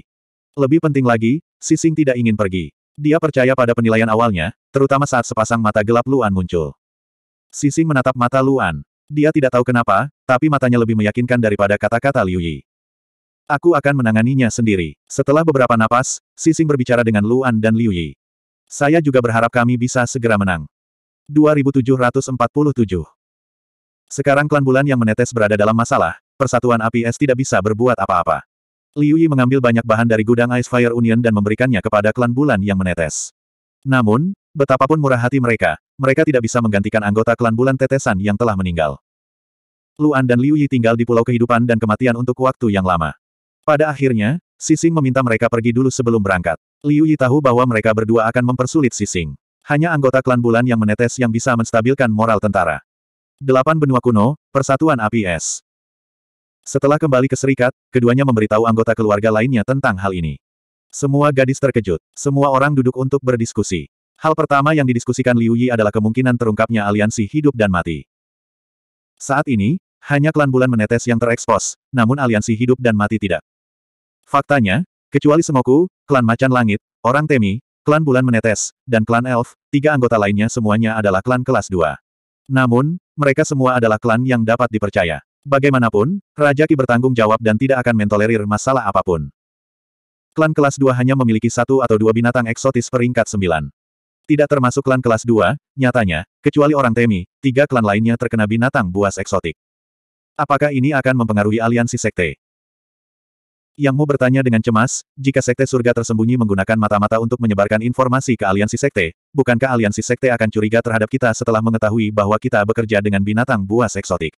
Lebih penting lagi, Sising tidak ingin pergi. Dia percaya pada penilaian awalnya, terutama saat sepasang mata gelap Luan muncul. Sising menatap mata Luan. Dia tidak tahu kenapa, tapi matanya lebih meyakinkan daripada kata-kata Liu Yi. Aku akan menanganinya sendiri. Setelah beberapa napas, Sising berbicara dengan Luan dan Liu Yi. Saya juga berharap kami bisa segera menang. 2747 Sekarang klan bulan yang menetes berada dalam masalah, persatuan api es tidak bisa berbuat apa-apa. Liu Yi mengambil banyak bahan dari gudang Ice Fire Union dan memberikannya kepada klan bulan yang menetes. Namun, betapapun murah hati mereka, mereka tidak bisa menggantikan anggota klan bulan tetesan yang telah meninggal. Luan dan Liu Yi tinggal di pulau kehidupan dan kematian untuk waktu yang lama. Pada akhirnya, Sising meminta mereka pergi dulu sebelum berangkat. Liu Yi tahu bahwa mereka berdua akan mempersulit Sising. Hanya anggota klan bulan yang menetes yang bisa menstabilkan moral tentara. Delapan benua kuno, Persatuan APS. Setelah kembali ke serikat, keduanya memberitahu anggota keluarga lainnya tentang hal ini. Semua gadis terkejut. Semua orang duduk untuk berdiskusi. Hal pertama yang didiskusikan Liu Yi adalah kemungkinan terungkapnya aliansi hidup dan mati. Saat ini, hanya klan bulan menetes yang terekspos, namun aliansi hidup dan mati tidak. Faktanya, kecuali Semoku, klan Macan Langit, orang Temi, klan Bulan Menetes, dan klan Elf, tiga anggota lainnya semuanya adalah klan kelas 2. Namun, mereka semua adalah klan yang dapat dipercaya. Bagaimanapun, Raja Ki bertanggung jawab dan tidak akan mentolerir masalah apapun. Klan kelas 2 hanya memiliki satu atau dua binatang eksotis peringkat 9. Tidak termasuk klan kelas 2, nyatanya, kecuali orang Temi, tiga klan lainnya terkena binatang buas eksotik. Apakah ini akan mempengaruhi aliansi sekte? Yang Mo bertanya dengan cemas, jika Sekte Surga tersembunyi menggunakan mata-mata untuk menyebarkan informasi ke aliansi Sekte, bukankah aliansi Sekte akan curiga terhadap kita setelah mengetahui bahwa kita bekerja dengan binatang buas eksotik?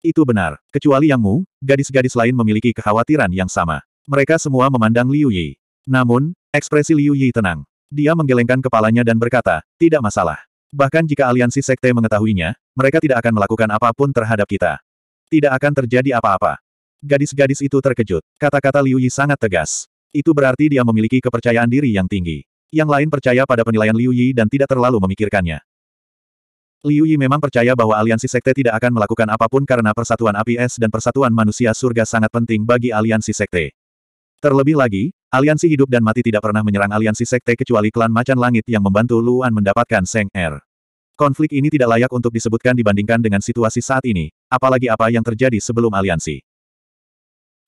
Itu benar. Kecuali Yang Mu, gadis-gadis lain memiliki kekhawatiran yang sama. Mereka semua memandang Liu Yi. Namun, ekspresi Liu Yi tenang. Dia menggelengkan kepalanya dan berkata, tidak masalah. Bahkan jika aliansi sekte mengetahuinya, mereka tidak akan melakukan apapun terhadap kita. Tidak akan terjadi apa-apa. Gadis-gadis itu terkejut. Kata-kata Liu Yi sangat tegas. Itu berarti dia memiliki kepercayaan diri yang tinggi. Yang lain percaya pada penilaian Liu Yi dan tidak terlalu memikirkannya. Liu Yi memang percaya bahwa aliansi sekte tidak akan melakukan apapun karena persatuan APS dan persatuan manusia surga sangat penting bagi aliansi sekte. Terlebih lagi, aliansi hidup dan mati tidak pernah menyerang aliansi sekte kecuali klan macan langit yang membantu Luan mendapatkan Seng Er. Konflik ini tidak layak untuk disebutkan dibandingkan dengan situasi saat ini, apalagi apa yang terjadi sebelum aliansi.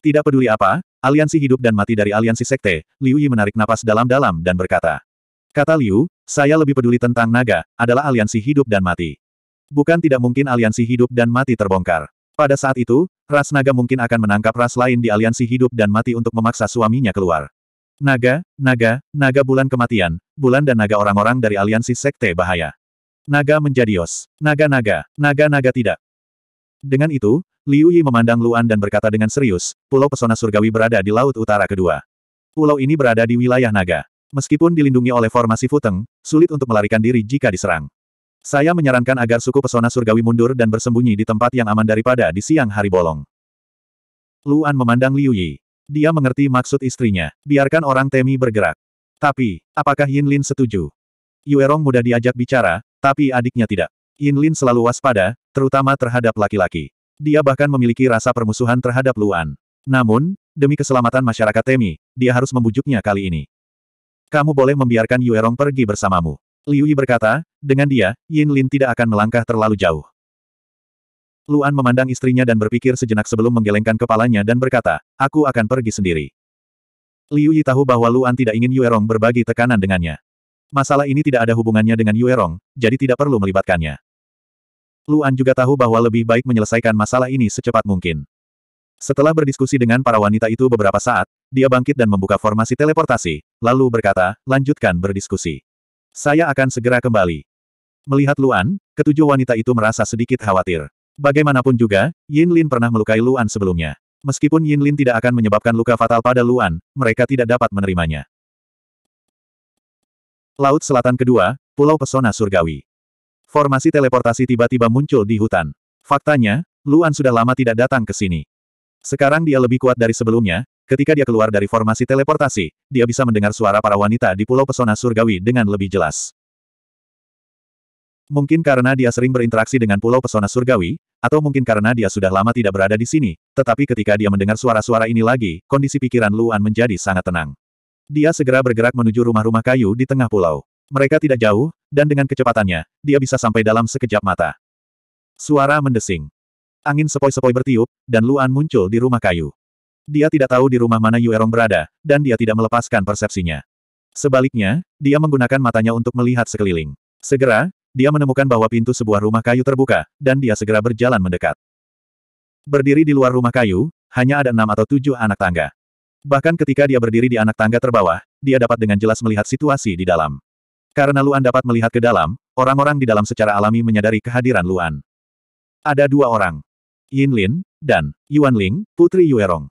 Tidak peduli apa, aliansi hidup dan mati dari aliansi sekte, Liu Yi menarik napas dalam-dalam dan berkata. Kata Liu, saya lebih peduli tentang naga, adalah aliansi hidup dan mati. Bukan tidak mungkin aliansi hidup dan mati terbongkar. Pada saat itu, ras naga mungkin akan menangkap ras lain di aliansi hidup dan mati untuk memaksa suaminya keluar. Naga, naga, naga bulan kematian, bulan dan naga orang-orang dari aliansi sekte bahaya. Naga menjadi os. Naga-naga, naga-naga tidak. Dengan itu, Liu Yi memandang Luan dan berkata dengan serius, Pulau Pesona Surgawi berada di Laut Utara kedua. Pulau ini berada di wilayah naga. Meskipun dilindungi oleh formasi Futeng, sulit untuk melarikan diri jika diserang. Saya menyarankan agar suku Pesona Surgawi mundur dan bersembunyi di tempat yang aman daripada di siang hari bolong. Luan memandang Liu Yi. Dia mengerti maksud istrinya, biarkan orang Temi bergerak. Tapi, apakah Yin Lin setuju? Yuerong mudah diajak bicara, tapi adiknya tidak. Yin Lin selalu waspada, terutama terhadap laki-laki. Dia bahkan memiliki rasa permusuhan terhadap Luan. Namun, demi keselamatan masyarakat Temi, dia harus membujuknya kali ini. Kamu boleh membiarkan Yuerong pergi bersamamu. Liu Yi berkata, dengan dia, Yin Lin tidak akan melangkah terlalu jauh. Luan memandang istrinya dan berpikir sejenak sebelum menggelengkan kepalanya dan berkata, aku akan pergi sendiri. Liu Yi tahu bahwa Luan tidak ingin Yuerong berbagi tekanan dengannya. Masalah ini tidak ada hubungannya dengan Yuerong, jadi tidak perlu melibatkannya. Luan juga tahu bahwa lebih baik menyelesaikan masalah ini secepat mungkin. Setelah berdiskusi dengan para wanita itu beberapa saat, dia bangkit dan membuka formasi teleportasi, lalu berkata, lanjutkan berdiskusi. Saya akan segera kembali. Melihat Luan, ketujuh wanita itu merasa sedikit khawatir. Bagaimanapun juga, Yin Lin pernah melukai Luan sebelumnya. Meskipun Yin Lin tidak akan menyebabkan luka fatal pada Luan, mereka tidak dapat menerimanya. Laut Selatan Kedua, Pulau Pesona Surgawi. Formasi teleportasi tiba-tiba muncul di hutan. Faktanya, Luan sudah lama tidak datang ke sini. Sekarang dia lebih kuat dari sebelumnya, ketika dia keluar dari formasi teleportasi, dia bisa mendengar suara para wanita di Pulau Pesona Surgawi dengan lebih jelas. Mungkin karena dia sering berinteraksi dengan Pulau Pesona Surgawi, atau mungkin karena dia sudah lama tidak berada di sini, tetapi ketika dia mendengar suara-suara ini lagi, kondisi pikiran Luan menjadi sangat tenang. Dia segera bergerak menuju rumah-rumah kayu di tengah pulau. Mereka tidak jauh, dan dengan kecepatannya, dia bisa sampai dalam sekejap mata. Suara mendesing. Angin sepoi-sepoi bertiup, dan Luan muncul di rumah kayu. Dia tidak tahu di rumah mana Yuerong berada, dan dia tidak melepaskan persepsinya. Sebaliknya, dia menggunakan matanya untuk melihat sekeliling. Segera, dia menemukan bahwa pintu sebuah rumah kayu terbuka, dan dia segera berjalan mendekat. Berdiri di luar rumah kayu, hanya ada enam atau tujuh anak tangga. Bahkan ketika dia berdiri di anak tangga terbawah, dia dapat dengan jelas melihat situasi di dalam. Karena Luan dapat melihat ke dalam, orang-orang di dalam secara alami menyadari kehadiran Luan. Ada dua orang. Yin Lin, dan Yuan Ling, Putri Yue Rong.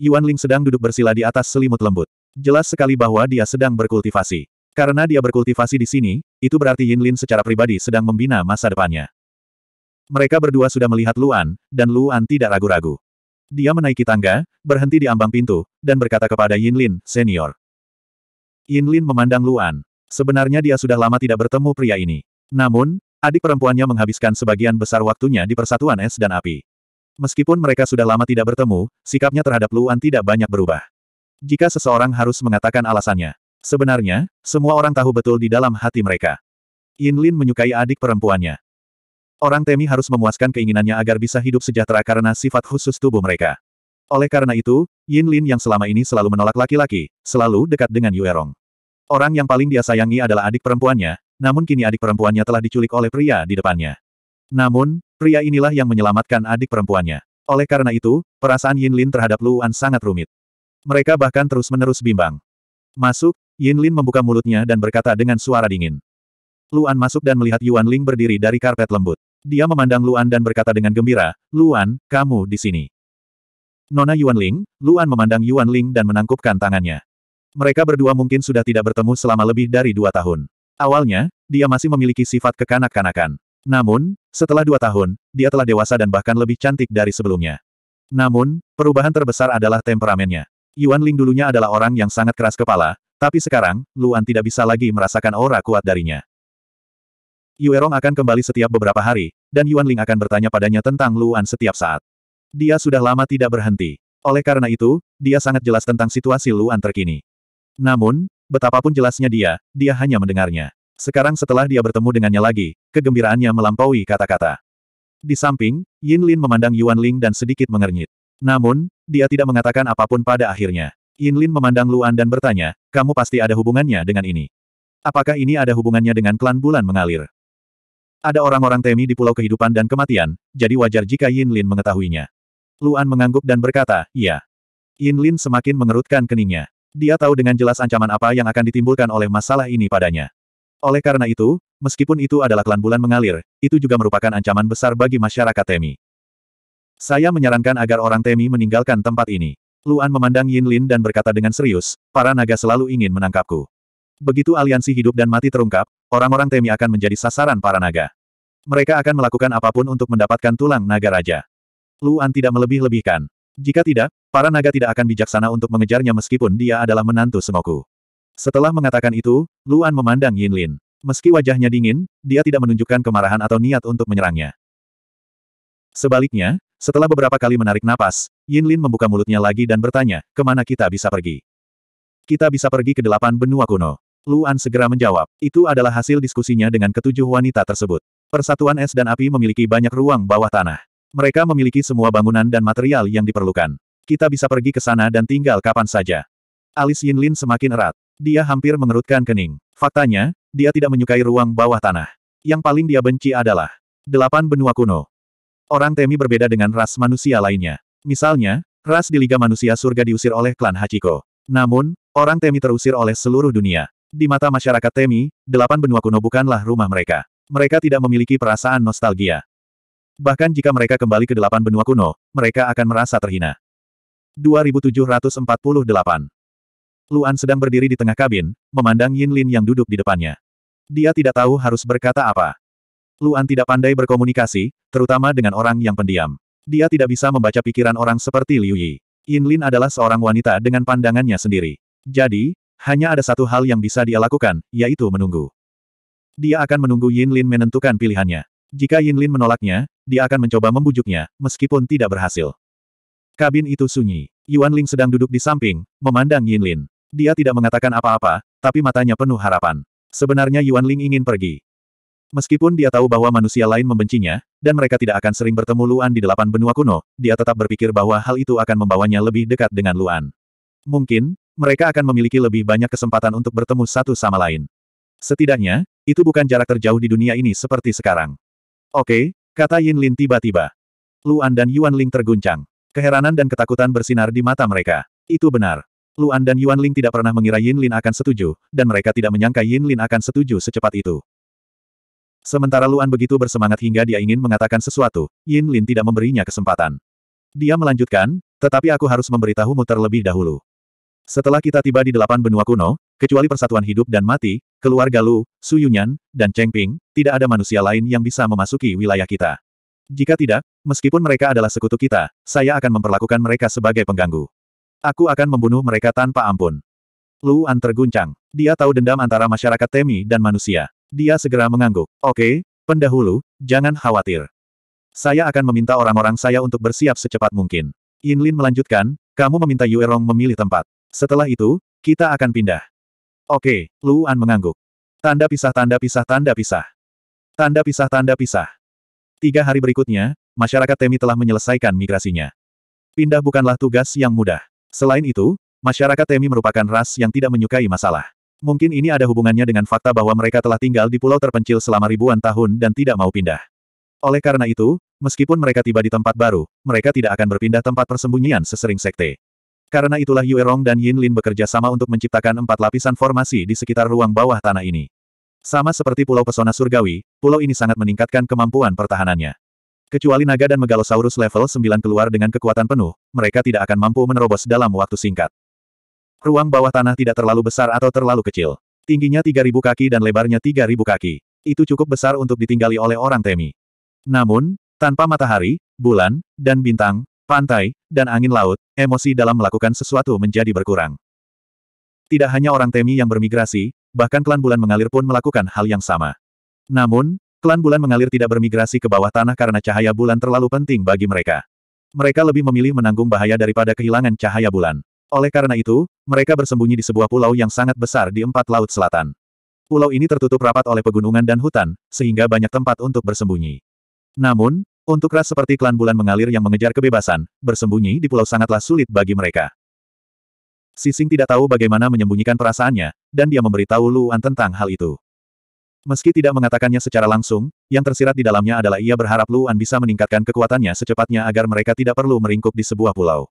Yuan Ling sedang duduk bersila di atas selimut lembut. Jelas sekali bahwa dia sedang berkultivasi. Karena dia berkultivasi di sini, itu berarti Yin Lin secara pribadi sedang membina masa depannya. Mereka berdua sudah melihat Luan, dan Luan tidak ragu-ragu. Dia menaiki tangga, berhenti di ambang pintu, dan berkata kepada Yin Lin, senior. Yin Lin memandang Luan. Sebenarnya dia sudah lama tidak bertemu pria ini. Namun, adik perempuannya menghabiskan sebagian besar waktunya di persatuan es dan api. Meskipun mereka sudah lama tidak bertemu, sikapnya terhadap Luan tidak banyak berubah. Jika seseorang harus mengatakan alasannya, sebenarnya, semua orang tahu betul di dalam hati mereka. Yin Lin menyukai adik perempuannya. Orang Temi harus memuaskan keinginannya agar bisa hidup sejahtera karena sifat khusus tubuh mereka. Oleh karena itu, Yin Lin yang selama ini selalu menolak laki-laki, selalu dekat dengan Yuerong. Orang yang paling dia sayangi adalah adik perempuannya, namun kini adik perempuannya telah diculik oleh pria di depannya. Namun, pria inilah yang menyelamatkan adik perempuannya. Oleh karena itu, perasaan Yin Lin terhadap Luan sangat rumit. Mereka bahkan terus-menerus bimbang. Masuk, Yin Lin membuka mulutnya dan berkata dengan suara dingin. Luan masuk dan melihat Yuan Ling berdiri dari karpet lembut. Dia memandang Luan dan berkata dengan gembira, Luan, kamu di sini. Nona Yuan Ling, Luan memandang Yuan Ling dan menangkupkan tangannya. Mereka berdua mungkin sudah tidak bertemu selama lebih dari dua tahun. Awalnya, dia masih memiliki sifat kekanak-kanakan. Namun, setelah dua tahun, dia telah dewasa dan bahkan lebih cantik dari sebelumnya. Namun, perubahan terbesar adalah temperamennya. Yuan Ling dulunya adalah orang yang sangat keras kepala, tapi sekarang, Luan tidak bisa lagi merasakan aura kuat darinya. Yuerong akan kembali setiap beberapa hari, dan Yuan Ling akan bertanya padanya tentang Luan setiap saat. Dia sudah lama tidak berhenti. Oleh karena itu, dia sangat jelas tentang situasi Luan terkini. Namun, betapapun jelasnya dia, dia hanya mendengarnya. Sekarang setelah dia bertemu dengannya lagi, kegembiraannya melampaui kata-kata. Di samping, Yin Lin memandang Yuan Ling dan sedikit mengernyit. Namun, dia tidak mengatakan apapun pada akhirnya. Yin Lin memandang Luan dan bertanya, kamu pasti ada hubungannya dengan ini. Apakah ini ada hubungannya dengan klan bulan mengalir? Ada orang-orang temi di pulau kehidupan dan kematian, jadi wajar jika Yin Lin mengetahuinya. Luan mengangguk dan berkata, iya. Yin Lin semakin mengerutkan keningnya. Dia tahu dengan jelas ancaman apa yang akan ditimbulkan oleh masalah ini padanya. Oleh karena itu, meskipun itu adalah klan bulan mengalir, itu juga merupakan ancaman besar bagi masyarakat Temi. Saya menyarankan agar orang Temi meninggalkan tempat ini. Luan memandang Yin Lin dan berkata dengan serius, para naga selalu ingin menangkapku. Begitu aliansi hidup dan mati terungkap, orang-orang Temi akan menjadi sasaran para naga. Mereka akan melakukan apapun untuk mendapatkan tulang naga raja. Luan tidak melebih-lebihkan. Jika tidak, Para naga tidak akan bijaksana untuk mengejarnya meskipun dia adalah menantu Sengoku. Setelah mengatakan itu, Luan memandang Yin Lin. Meski wajahnya dingin, dia tidak menunjukkan kemarahan atau niat untuk menyerangnya. Sebaliknya, setelah beberapa kali menarik napas, Yin Lin membuka mulutnya lagi dan bertanya, kemana kita bisa pergi? Kita bisa pergi ke delapan benua kuno. Luan segera menjawab, itu adalah hasil diskusinya dengan ketujuh wanita tersebut. Persatuan es dan api memiliki banyak ruang bawah tanah. Mereka memiliki semua bangunan dan material yang diperlukan. Kita bisa pergi ke sana dan tinggal kapan saja. Alis Yinlin semakin erat. Dia hampir mengerutkan kening. Faktanya, dia tidak menyukai ruang bawah tanah. Yang paling dia benci adalah delapan benua kuno. Orang Temi berbeda dengan ras manusia lainnya. Misalnya, ras di Liga Manusia Surga diusir oleh klan Hachiko. Namun, orang Temi terusir oleh seluruh dunia. Di mata masyarakat Temi, delapan benua kuno bukanlah rumah mereka. Mereka tidak memiliki perasaan nostalgia. Bahkan jika mereka kembali ke delapan benua kuno, mereka akan merasa terhina. 2748. Luan sedang berdiri di tengah kabin, memandang Yin Lin yang duduk di depannya. Dia tidak tahu harus berkata apa. Luan tidak pandai berkomunikasi, terutama dengan orang yang pendiam. Dia tidak bisa membaca pikiran orang seperti Liu Yi. Yin Lin adalah seorang wanita dengan pandangannya sendiri. Jadi, hanya ada satu hal yang bisa dia lakukan, yaitu menunggu. Dia akan menunggu Yin Lin menentukan pilihannya. Jika Yin Lin menolaknya, dia akan mencoba membujuknya, meskipun tidak berhasil. Kabin itu sunyi. Yuan Ling sedang duduk di samping, memandang Yin Lin. Dia tidak mengatakan apa-apa, tapi matanya penuh harapan. Sebenarnya Yuan Ling ingin pergi. Meskipun dia tahu bahwa manusia lain membencinya, dan mereka tidak akan sering bertemu Luan di delapan benua kuno, dia tetap berpikir bahwa hal itu akan membawanya lebih dekat dengan Luan. Mungkin, mereka akan memiliki lebih banyak kesempatan untuk bertemu satu sama lain. Setidaknya, itu bukan jarak terjauh di dunia ini seperti sekarang. Oke, kata Yin Lin tiba-tiba. Luan dan Yuan Ling terguncang. Keheranan dan ketakutan bersinar di mata mereka. Itu benar. Luan dan Yuan Ling tidak pernah mengira Yin Lin akan setuju, dan mereka tidak menyangka Yin Lin akan setuju secepat itu. Sementara Luan begitu bersemangat hingga dia ingin mengatakan sesuatu, Yin Lin tidak memberinya kesempatan. Dia melanjutkan, tetapi aku harus memberitahumu terlebih dahulu. Setelah kita tiba di delapan benua kuno, kecuali persatuan hidup dan mati, keluarga Lu, Su Yunyan, dan Cheng Ping, tidak ada manusia lain yang bisa memasuki wilayah kita. Jika tidak, meskipun mereka adalah sekutu kita, saya akan memperlakukan mereka sebagai pengganggu. Aku akan membunuh mereka tanpa ampun. Luan terguncang. Dia tahu dendam antara masyarakat Temi dan manusia. Dia segera mengangguk. Oke, pendahulu, jangan khawatir. Saya akan meminta orang-orang saya untuk bersiap secepat mungkin. Yin Lin melanjutkan, kamu meminta Yue Rong memilih tempat. Setelah itu, kita akan pindah. Oke, Luan mengangguk. Tanda pisah tanda pisah tanda pisah. Tanda pisah tanda pisah. Tiga hari berikutnya, masyarakat Temi telah menyelesaikan migrasinya. Pindah bukanlah tugas yang mudah. Selain itu, masyarakat Temi merupakan ras yang tidak menyukai masalah. Mungkin ini ada hubungannya dengan fakta bahwa mereka telah tinggal di pulau terpencil selama ribuan tahun dan tidak mau pindah. Oleh karena itu, meskipun mereka tiba di tempat baru, mereka tidak akan berpindah tempat persembunyian sesering sekte. Karena itulah Yue Rong dan Yin Lin bekerja sama untuk menciptakan empat lapisan formasi di sekitar ruang bawah tanah ini. Sama seperti Pulau Pesona Surgawi, pulau ini sangat meningkatkan kemampuan pertahanannya. Kecuali naga dan megalosaurus level 9 keluar dengan kekuatan penuh, mereka tidak akan mampu menerobos dalam waktu singkat. Ruang bawah tanah tidak terlalu besar atau terlalu kecil. Tingginya 3.000 kaki dan lebarnya 3.000 kaki. Itu cukup besar untuk ditinggali oleh orang Temi. Namun, tanpa matahari, bulan, dan bintang, pantai, dan angin laut, emosi dalam melakukan sesuatu menjadi berkurang. Tidak hanya orang Temi yang bermigrasi, bahkan klan bulan mengalir pun melakukan hal yang sama. Namun, klan bulan mengalir tidak bermigrasi ke bawah tanah karena cahaya bulan terlalu penting bagi mereka. Mereka lebih memilih menanggung bahaya daripada kehilangan cahaya bulan. Oleh karena itu, mereka bersembunyi di sebuah pulau yang sangat besar di empat laut selatan. Pulau ini tertutup rapat oleh pegunungan dan hutan, sehingga banyak tempat untuk bersembunyi. Namun, untuk ras seperti klan bulan mengalir yang mengejar kebebasan, bersembunyi di pulau sangatlah sulit bagi mereka. Sising tidak tahu bagaimana menyembunyikan perasaannya, dan dia memberitahu Luan tentang hal itu. Meski tidak mengatakannya secara langsung, yang tersirat di dalamnya adalah ia berharap Luan bisa meningkatkan kekuatannya secepatnya agar mereka tidak perlu meringkuk di sebuah pulau.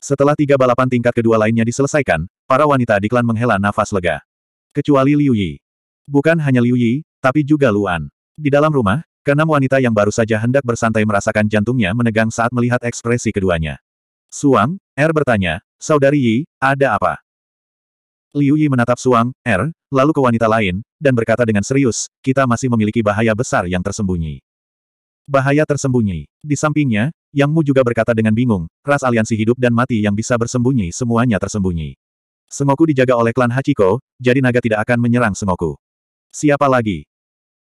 Setelah tiga balapan tingkat kedua lainnya diselesaikan, para wanita di klan menghela nafas lega. Kecuali Liu Yi. Bukan hanya Liu Yi, tapi juga Luan. Di dalam rumah, keenam wanita yang baru saja hendak bersantai merasakan jantungnya menegang saat melihat ekspresi keduanya. Suang, Er bertanya, Saudari Yi, ada apa? Liu Yi menatap Suang, Er, lalu ke wanita lain, dan berkata dengan serius, kita masih memiliki bahaya besar yang tersembunyi. Bahaya tersembunyi. Di sampingnya, Yang Mu juga berkata dengan bingung, ras aliansi hidup dan mati yang bisa bersembunyi semuanya tersembunyi. Sengoku dijaga oleh klan Hachiko, jadi naga tidak akan menyerang Sengoku. Siapa lagi?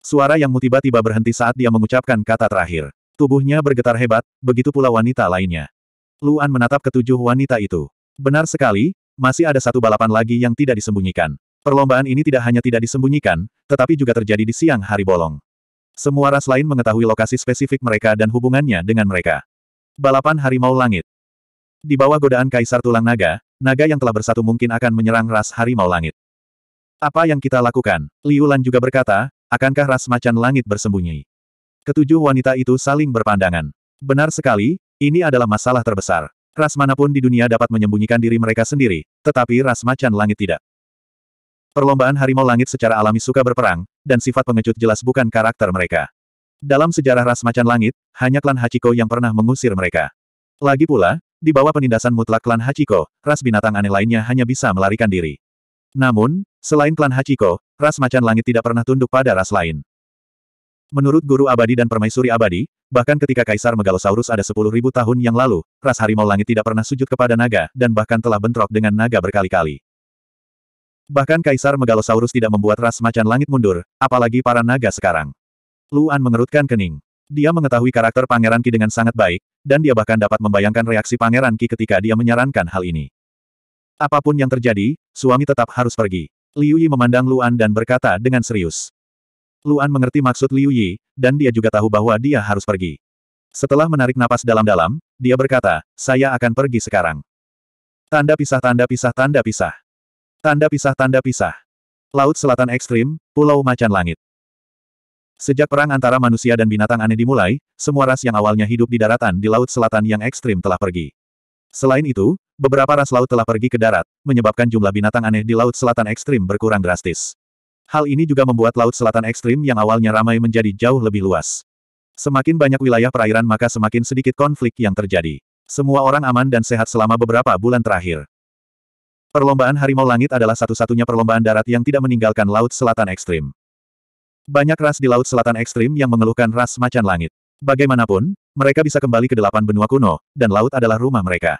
Suara Yang Mu tiba-tiba berhenti saat dia mengucapkan kata terakhir. Tubuhnya bergetar hebat, begitu pula wanita lainnya. Luan menatap ketujuh wanita itu. Benar sekali, masih ada satu balapan lagi yang tidak disembunyikan. Perlombaan ini tidak hanya tidak disembunyikan, tetapi juga terjadi di siang hari bolong. Semua ras lain mengetahui lokasi spesifik mereka dan hubungannya dengan mereka. Balapan Harimau Langit Di bawah godaan Kaisar Tulang Naga, naga yang telah bersatu mungkin akan menyerang ras Harimau Langit. Apa yang kita lakukan? Liu Lan juga berkata, akankah ras macan langit bersembunyi? Ketujuh wanita itu saling berpandangan. Benar sekali, ini adalah masalah terbesar. Ras manapun di dunia dapat menyembunyikan diri mereka sendiri, tetapi ras macan langit tidak. Perlombaan harimau langit secara alami suka berperang, dan sifat pengecut jelas bukan karakter mereka. Dalam sejarah ras macan langit, hanya klan Hachiko yang pernah mengusir mereka. Lagi pula, di bawah penindasan mutlak klan Hachiko, ras binatang aneh lainnya hanya bisa melarikan diri. Namun, selain klan Hachiko, ras macan langit tidak pernah tunduk pada ras lain. Menurut guru abadi dan permaisuri abadi, Bahkan ketika Kaisar Megalosaurus ada 10.000 tahun yang lalu, ras harimau langit tidak pernah sujud kepada naga, dan bahkan telah bentrok dengan naga berkali-kali. Bahkan Kaisar Megalosaurus tidak membuat ras macan langit mundur, apalagi para naga sekarang. Luan mengerutkan kening. Dia mengetahui karakter Pangeran Ki dengan sangat baik, dan dia bahkan dapat membayangkan reaksi Pangeran Ki ketika dia menyarankan hal ini. Apapun yang terjadi, suami tetap harus pergi. Liu Yi memandang Luan dan berkata dengan serius. Luan mengerti maksud Liu Yi, dan dia juga tahu bahwa dia harus pergi. Setelah menarik napas dalam-dalam, dia berkata, saya akan pergi sekarang. Tanda pisah tanda pisah tanda pisah. Tanda pisah tanda pisah. Laut Selatan Ekstrim, Pulau Macan Langit. Sejak perang antara manusia dan binatang aneh dimulai, semua ras yang awalnya hidup di daratan di Laut Selatan yang ekstrim telah pergi. Selain itu, beberapa ras laut telah pergi ke darat, menyebabkan jumlah binatang aneh di Laut Selatan ekstrim berkurang drastis. Hal ini juga membuat Laut Selatan Ekstrim yang awalnya ramai menjadi jauh lebih luas. Semakin banyak wilayah perairan maka semakin sedikit konflik yang terjadi. Semua orang aman dan sehat selama beberapa bulan terakhir. Perlombaan Harimau Langit adalah satu-satunya perlombaan darat yang tidak meninggalkan Laut Selatan Ekstrim. Banyak ras di Laut Selatan Ekstrim yang mengeluhkan ras macan langit. Bagaimanapun, mereka bisa kembali ke delapan benua kuno, dan laut adalah rumah mereka.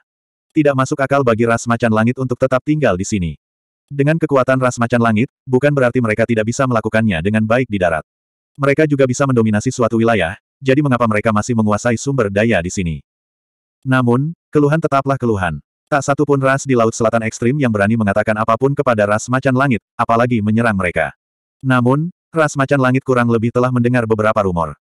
Tidak masuk akal bagi ras macan langit untuk tetap tinggal di sini. Dengan kekuatan ras macan langit, bukan berarti mereka tidak bisa melakukannya dengan baik di darat. Mereka juga bisa mendominasi suatu wilayah, jadi mengapa mereka masih menguasai sumber daya di sini? Namun, keluhan tetaplah keluhan. Tak satu pun ras di Laut Selatan Ekstrim yang berani mengatakan apapun kepada ras macan langit, apalagi menyerang mereka. Namun, ras macan langit kurang lebih telah mendengar beberapa rumor.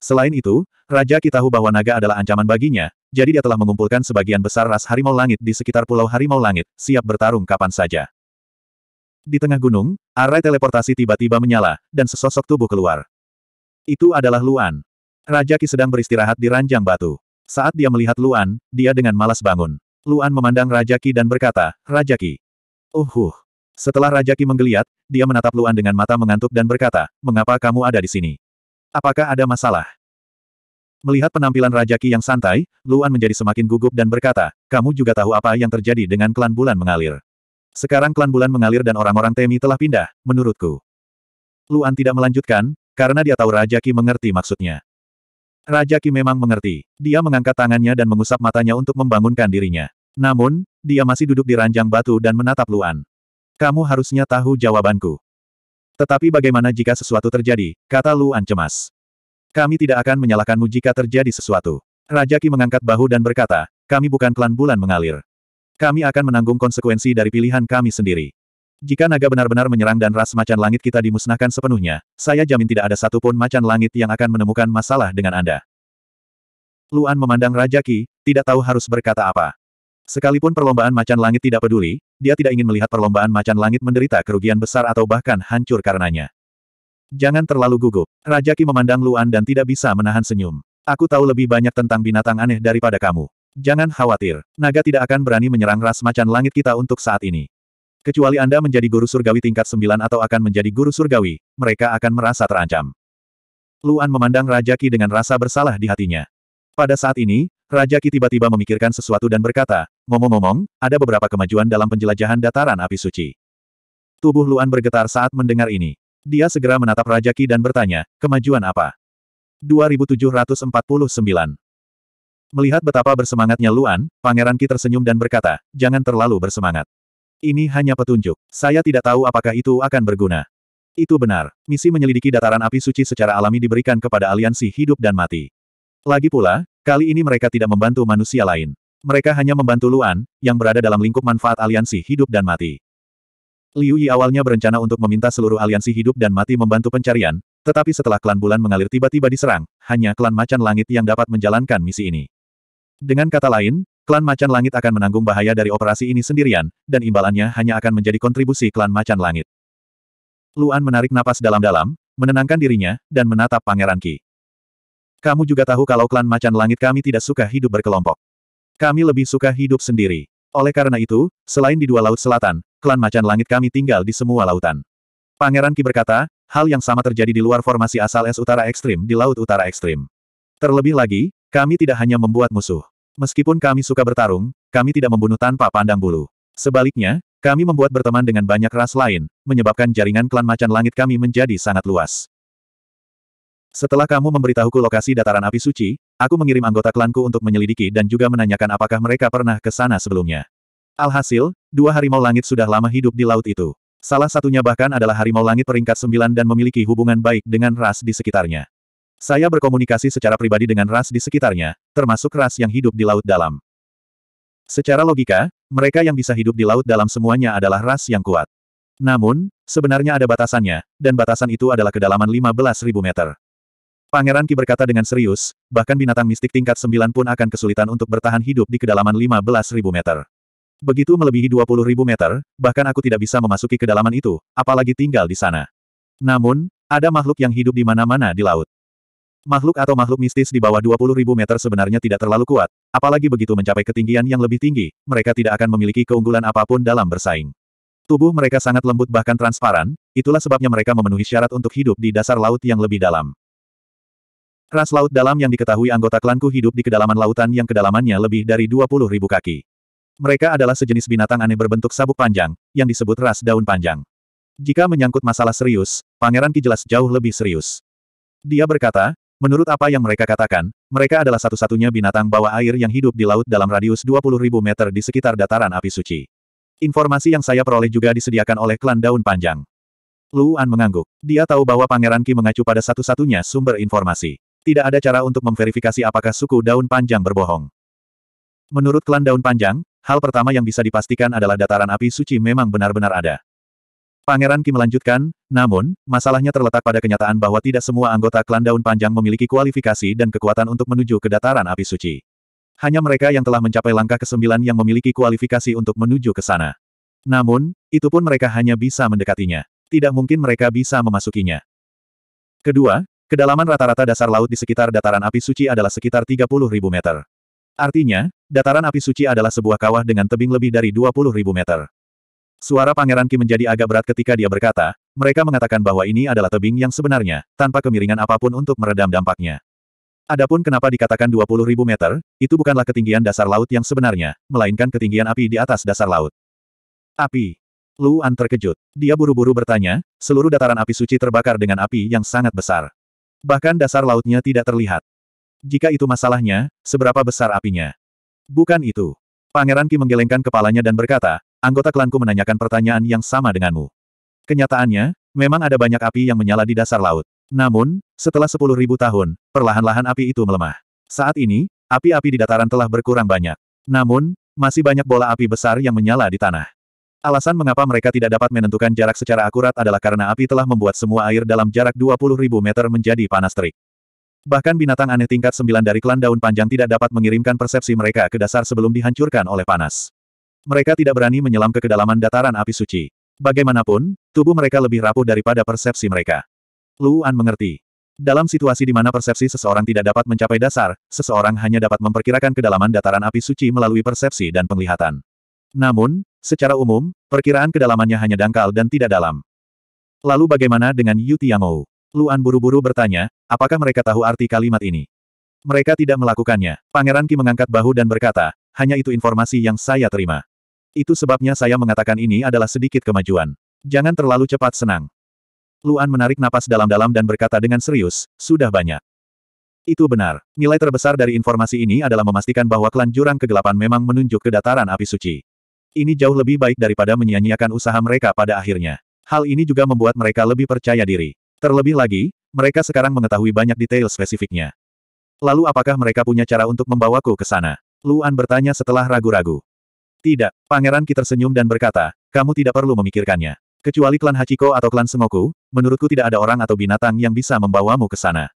Selain itu, Raja Kitahu bahwa naga adalah ancaman baginya, jadi dia telah mengumpulkan sebagian besar ras harimau langit di sekitar Pulau Harimau Langit, siap bertarung kapan saja. Di tengah gunung, arai teleportasi tiba-tiba menyala, dan sesosok tubuh keluar. Itu adalah Luan. Raja Ki sedang beristirahat di ranjang batu. Saat dia melihat Luan, dia dengan malas bangun. Luan memandang Raja Ki dan berkata, Raja Ki. Uhuh. Setelah Raja Ki menggeliat, dia menatap Luan dengan mata mengantuk dan berkata, mengapa kamu ada di sini? Apakah ada masalah? Melihat penampilan Raja Ki yang santai, Luan menjadi semakin gugup dan berkata, kamu juga tahu apa yang terjadi dengan klan bulan mengalir. Sekarang klan bulan mengalir dan orang-orang Temi telah pindah, menurutku. Luan tidak melanjutkan, karena dia tahu Raja Ki mengerti maksudnya. Raja Ki memang mengerti. Dia mengangkat tangannya dan mengusap matanya untuk membangunkan dirinya. Namun, dia masih duduk di ranjang batu dan menatap Luan. Kamu harusnya tahu jawabanku. Tetapi bagaimana jika sesuatu terjadi, kata Luan cemas. Kami tidak akan menyalahkanmu jika terjadi sesuatu. Raja Ki mengangkat bahu dan berkata, kami bukan klan bulan mengalir. Kami akan menanggung konsekuensi dari pilihan kami sendiri. Jika naga benar-benar menyerang dan ras macan langit kita dimusnahkan sepenuhnya, saya jamin tidak ada satupun macan langit yang akan menemukan masalah dengan Anda. Luan memandang Raja Ki, tidak tahu harus berkata apa. Sekalipun perlombaan macan langit tidak peduli, dia tidak ingin melihat perlombaan macan langit menderita kerugian besar atau bahkan hancur karenanya. Jangan terlalu gugup. Raja Ki memandang Luan dan tidak bisa menahan senyum. Aku tahu lebih banyak tentang binatang aneh daripada kamu. Jangan khawatir, naga tidak akan berani menyerang ras macan langit kita untuk saat ini. Kecuali Anda menjadi guru surgawi tingkat 9 atau akan menjadi guru surgawi, mereka akan merasa terancam. Luan memandang Raja Ki dengan rasa bersalah di hatinya. Pada saat ini, Raja Ki tiba-tiba memikirkan sesuatu dan berkata, ngomong-ngomong, ada beberapa kemajuan dalam penjelajahan dataran api suci. Tubuh Luan bergetar saat mendengar ini. Dia segera menatap Raja Ki dan bertanya, kemajuan apa? 2749 Melihat betapa bersemangatnya Luan, Pangeran Ki tersenyum dan berkata, jangan terlalu bersemangat. Ini hanya petunjuk. Saya tidak tahu apakah itu akan berguna. Itu benar. Misi menyelidiki dataran api suci secara alami diberikan kepada aliansi hidup dan mati. Lagi pula, kali ini mereka tidak membantu manusia lain. Mereka hanya membantu Luan, yang berada dalam lingkup manfaat aliansi hidup dan mati. Liu Yi awalnya berencana untuk meminta seluruh aliansi hidup dan mati membantu pencarian, tetapi setelah klan bulan mengalir tiba-tiba diserang, hanya klan macan langit yang dapat menjalankan misi ini. Dengan kata lain, klan Macan Langit akan menanggung bahaya dari operasi ini sendirian, dan imbalannya hanya akan menjadi kontribusi klan Macan Langit. Luan menarik napas dalam-dalam, menenangkan dirinya, dan menatap Pangeran Ki. Kamu juga tahu kalau klan Macan Langit kami tidak suka hidup berkelompok. Kami lebih suka hidup sendiri. Oleh karena itu, selain di dua laut selatan, klan Macan Langit kami tinggal di semua lautan. Pangeran Ki berkata, hal yang sama terjadi di luar formasi asal es utara ekstrim di laut utara ekstrim. Terlebih lagi, kami tidak hanya membuat musuh. Meskipun kami suka bertarung, kami tidak membunuh tanpa pandang bulu. Sebaliknya, kami membuat berteman dengan banyak ras lain, menyebabkan jaringan klan macan langit kami menjadi sangat luas. Setelah kamu memberitahuku lokasi dataran api suci, aku mengirim anggota klanku untuk menyelidiki dan juga menanyakan apakah mereka pernah ke sana sebelumnya. Alhasil, dua harimau langit sudah lama hidup di laut itu. Salah satunya bahkan adalah harimau langit peringkat sembilan dan memiliki hubungan baik dengan ras di sekitarnya. Saya berkomunikasi secara pribadi dengan ras di sekitarnya, termasuk ras yang hidup di laut dalam. Secara logika, mereka yang bisa hidup di laut dalam semuanya adalah ras yang kuat. Namun, sebenarnya ada batasannya, dan batasan itu adalah kedalaman 15.000 meter. Pangeran Ki berkata dengan serius, bahkan binatang mistik tingkat 9 pun akan kesulitan untuk bertahan hidup di kedalaman 15.000 meter. Begitu melebihi 20.000 meter, bahkan aku tidak bisa memasuki kedalaman itu, apalagi tinggal di sana. Namun, ada makhluk yang hidup di mana-mana di laut. Makhluk atau makhluk mistis di bawah 20.000 meter sebenarnya tidak terlalu kuat, apalagi begitu mencapai ketinggian yang lebih tinggi, mereka tidak akan memiliki keunggulan apapun dalam bersaing. Tubuh mereka sangat lembut bahkan transparan, itulah sebabnya mereka memenuhi syarat untuk hidup di dasar laut yang lebih dalam. Ras laut dalam yang diketahui anggota klanku hidup di kedalaman lautan yang kedalamannya lebih dari 20.000 kaki. Mereka adalah sejenis binatang aneh berbentuk sabuk panjang, yang disebut ras daun panjang. Jika menyangkut masalah serius, Pangeran Ki jelas jauh lebih serius. Dia berkata, Menurut apa yang mereka katakan, mereka adalah satu-satunya binatang bawah air yang hidup di laut dalam radius 20.000 meter di sekitar dataran api suci. Informasi yang saya peroleh juga disediakan oleh klan daun panjang. Luan mengangguk. Dia tahu bahwa Pangeran Ki mengacu pada satu-satunya sumber informasi. Tidak ada cara untuk memverifikasi apakah suku daun panjang berbohong. Menurut klan daun panjang, hal pertama yang bisa dipastikan adalah dataran api suci memang benar-benar ada. Pangeran Kim melanjutkan, namun, masalahnya terletak pada kenyataan bahwa tidak semua anggota klan daun panjang memiliki kualifikasi dan kekuatan untuk menuju ke dataran api suci. Hanya mereka yang telah mencapai langkah kesembilan yang memiliki kualifikasi untuk menuju ke sana. Namun, itu pun mereka hanya bisa mendekatinya. Tidak mungkin mereka bisa memasukinya. Kedua, kedalaman rata-rata dasar laut di sekitar dataran api suci adalah sekitar 30.000 meter. Artinya, dataran api suci adalah sebuah kawah dengan tebing lebih dari 20.000 meter. Suara Pangeran Ki menjadi agak berat ketika dia berkata, mereka mengatakan bahwa ini adalah tebing yang sebenarnya, tanpa kemiringan apapun untuk meredam dampaknya. Adapun kenapa dikatakan 20.000 meter, itu bukanlah ketinggian dasar laut yang sebenarnya, melainkan ketinggian api di atas dasar laut. Api. Luan terkejut. Dia buru-buru bertanya, seluruh dataran api suci terbakar dengan api yang sangat besar. Bahkan dasar lautnya tidak terlihat. Jika itu masalahnya, seberapa besar apinya? Bukan itu. Pangeran Ki menggelengkan kepalanya dan berkata, Anggota klanku menanyakan pertanyaan yang sama denganmu. Kenyataannya, memang ada banyak api yang menyala di dasar laut. Namun, setelah sepuluh ribu tahun, perlahan-lahan api itu melemah. Saat ini, api-api di dataran telah berkurang banyak. Namun, masih banyak bola api besar yang menyala di tanah. Alasan mengapa mereka tidak dapat menentukan jarak secara akurat adalah karena api telah membuat semua air dalam jarak ribu meter menjadi panas terik. Bahkan binatang aneh tingkat 9 dari klan daun panjang tidak dapat mengirimkan persepsi mereka ke dasar sebelum dihancurkan oleh panas. Mereka tidak berani menyelam ke kedalaman dataran api suci. Bagaimanapun, tubuh mereka lebih rapuh daripada persepsi mereka. Luan mengerti. Dalam situasi di mana persepsi seseorang tidak dapat mencapai dasar, seseorang hanya dapat memperkirakan kedalaman dataran api suci melalui persepsi dan penglihatan. Namun, secara umum, perkiraan kedalamannya hanya dangkal dan tidak dalam. Lalu bagaimana dengan Yu Tiangou? Luan buru-buru bertanya, apakah mereka tahu arti kalimat ini? Mereka tidak melakukannya. Pangeran Ki mengangkat bahu dan berkata, hanya itu informasi yang saya terima. Itu sebabnya saya mengatakan ini adalah sedikit kemajuan. Jangan terlalu cepat senang. Luan menarik napas dalam-dalam dan berkata dengan serius, sudah banyak. Itu benar. Nilai terbesar dari informasi ini adalah memastikan bahwa klan jurang kegelapan memang menunjuk ke dataran api suci. Ini jauh lebih baik daripada menyia-nyiakan usaha mereka pada akhirnya. Hal ini juga membuat mereka lebih percaya diri. Terlebih lagi, mereka sekarang mengetahui banyak detail spesifiknya. Lalu apakah mereka punya cara untuk membawaku ke sana? Luan bertanya setelah ragu-ragu. Tidak, Pangeran Ki tersenyum dan berkata, kamu tidak perlu memikirkannya. Kecuali klan Hachiko atau klan Sengoku, menurutku tidak ada orang atau binatang yang bisa membawamu ke sana.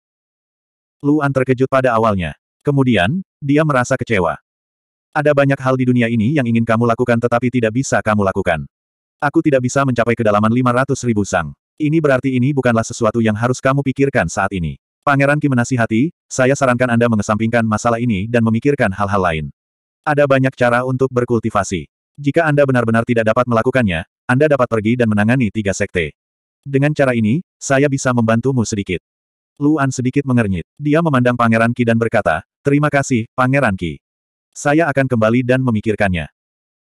Luan terkejut pada awalnya. Kemudian, dia merasa kecewa. Ada banyak hal di dunia ini yang ingin kamu lakukan tetapi tidak bisa kamu lakukan. Aku tidak bisa mencapai kedalaman 500 ribu sang. Ini berarti ini bukanlah sesuatu yang harus kamu pikirkan saat ini. Pangeran Ki menasihati, saya sarankan Anda mengesampingkan masalah ini dan memikirkan hal-hal lain. Ada banyak cara untuk berkultivasi. Jika Anda benar-benar tidak dapat melakukannya, Anda dapat pergi dan menangani tiga sekte. Dengan cara ini, saya bisa membantumu sedikit. Luan sedikit mengernyit. Dia memandang Pangeran Ki dan berkata, Terima kasih, Pangeran Ki. Saya akan kembali dan memikirkannya.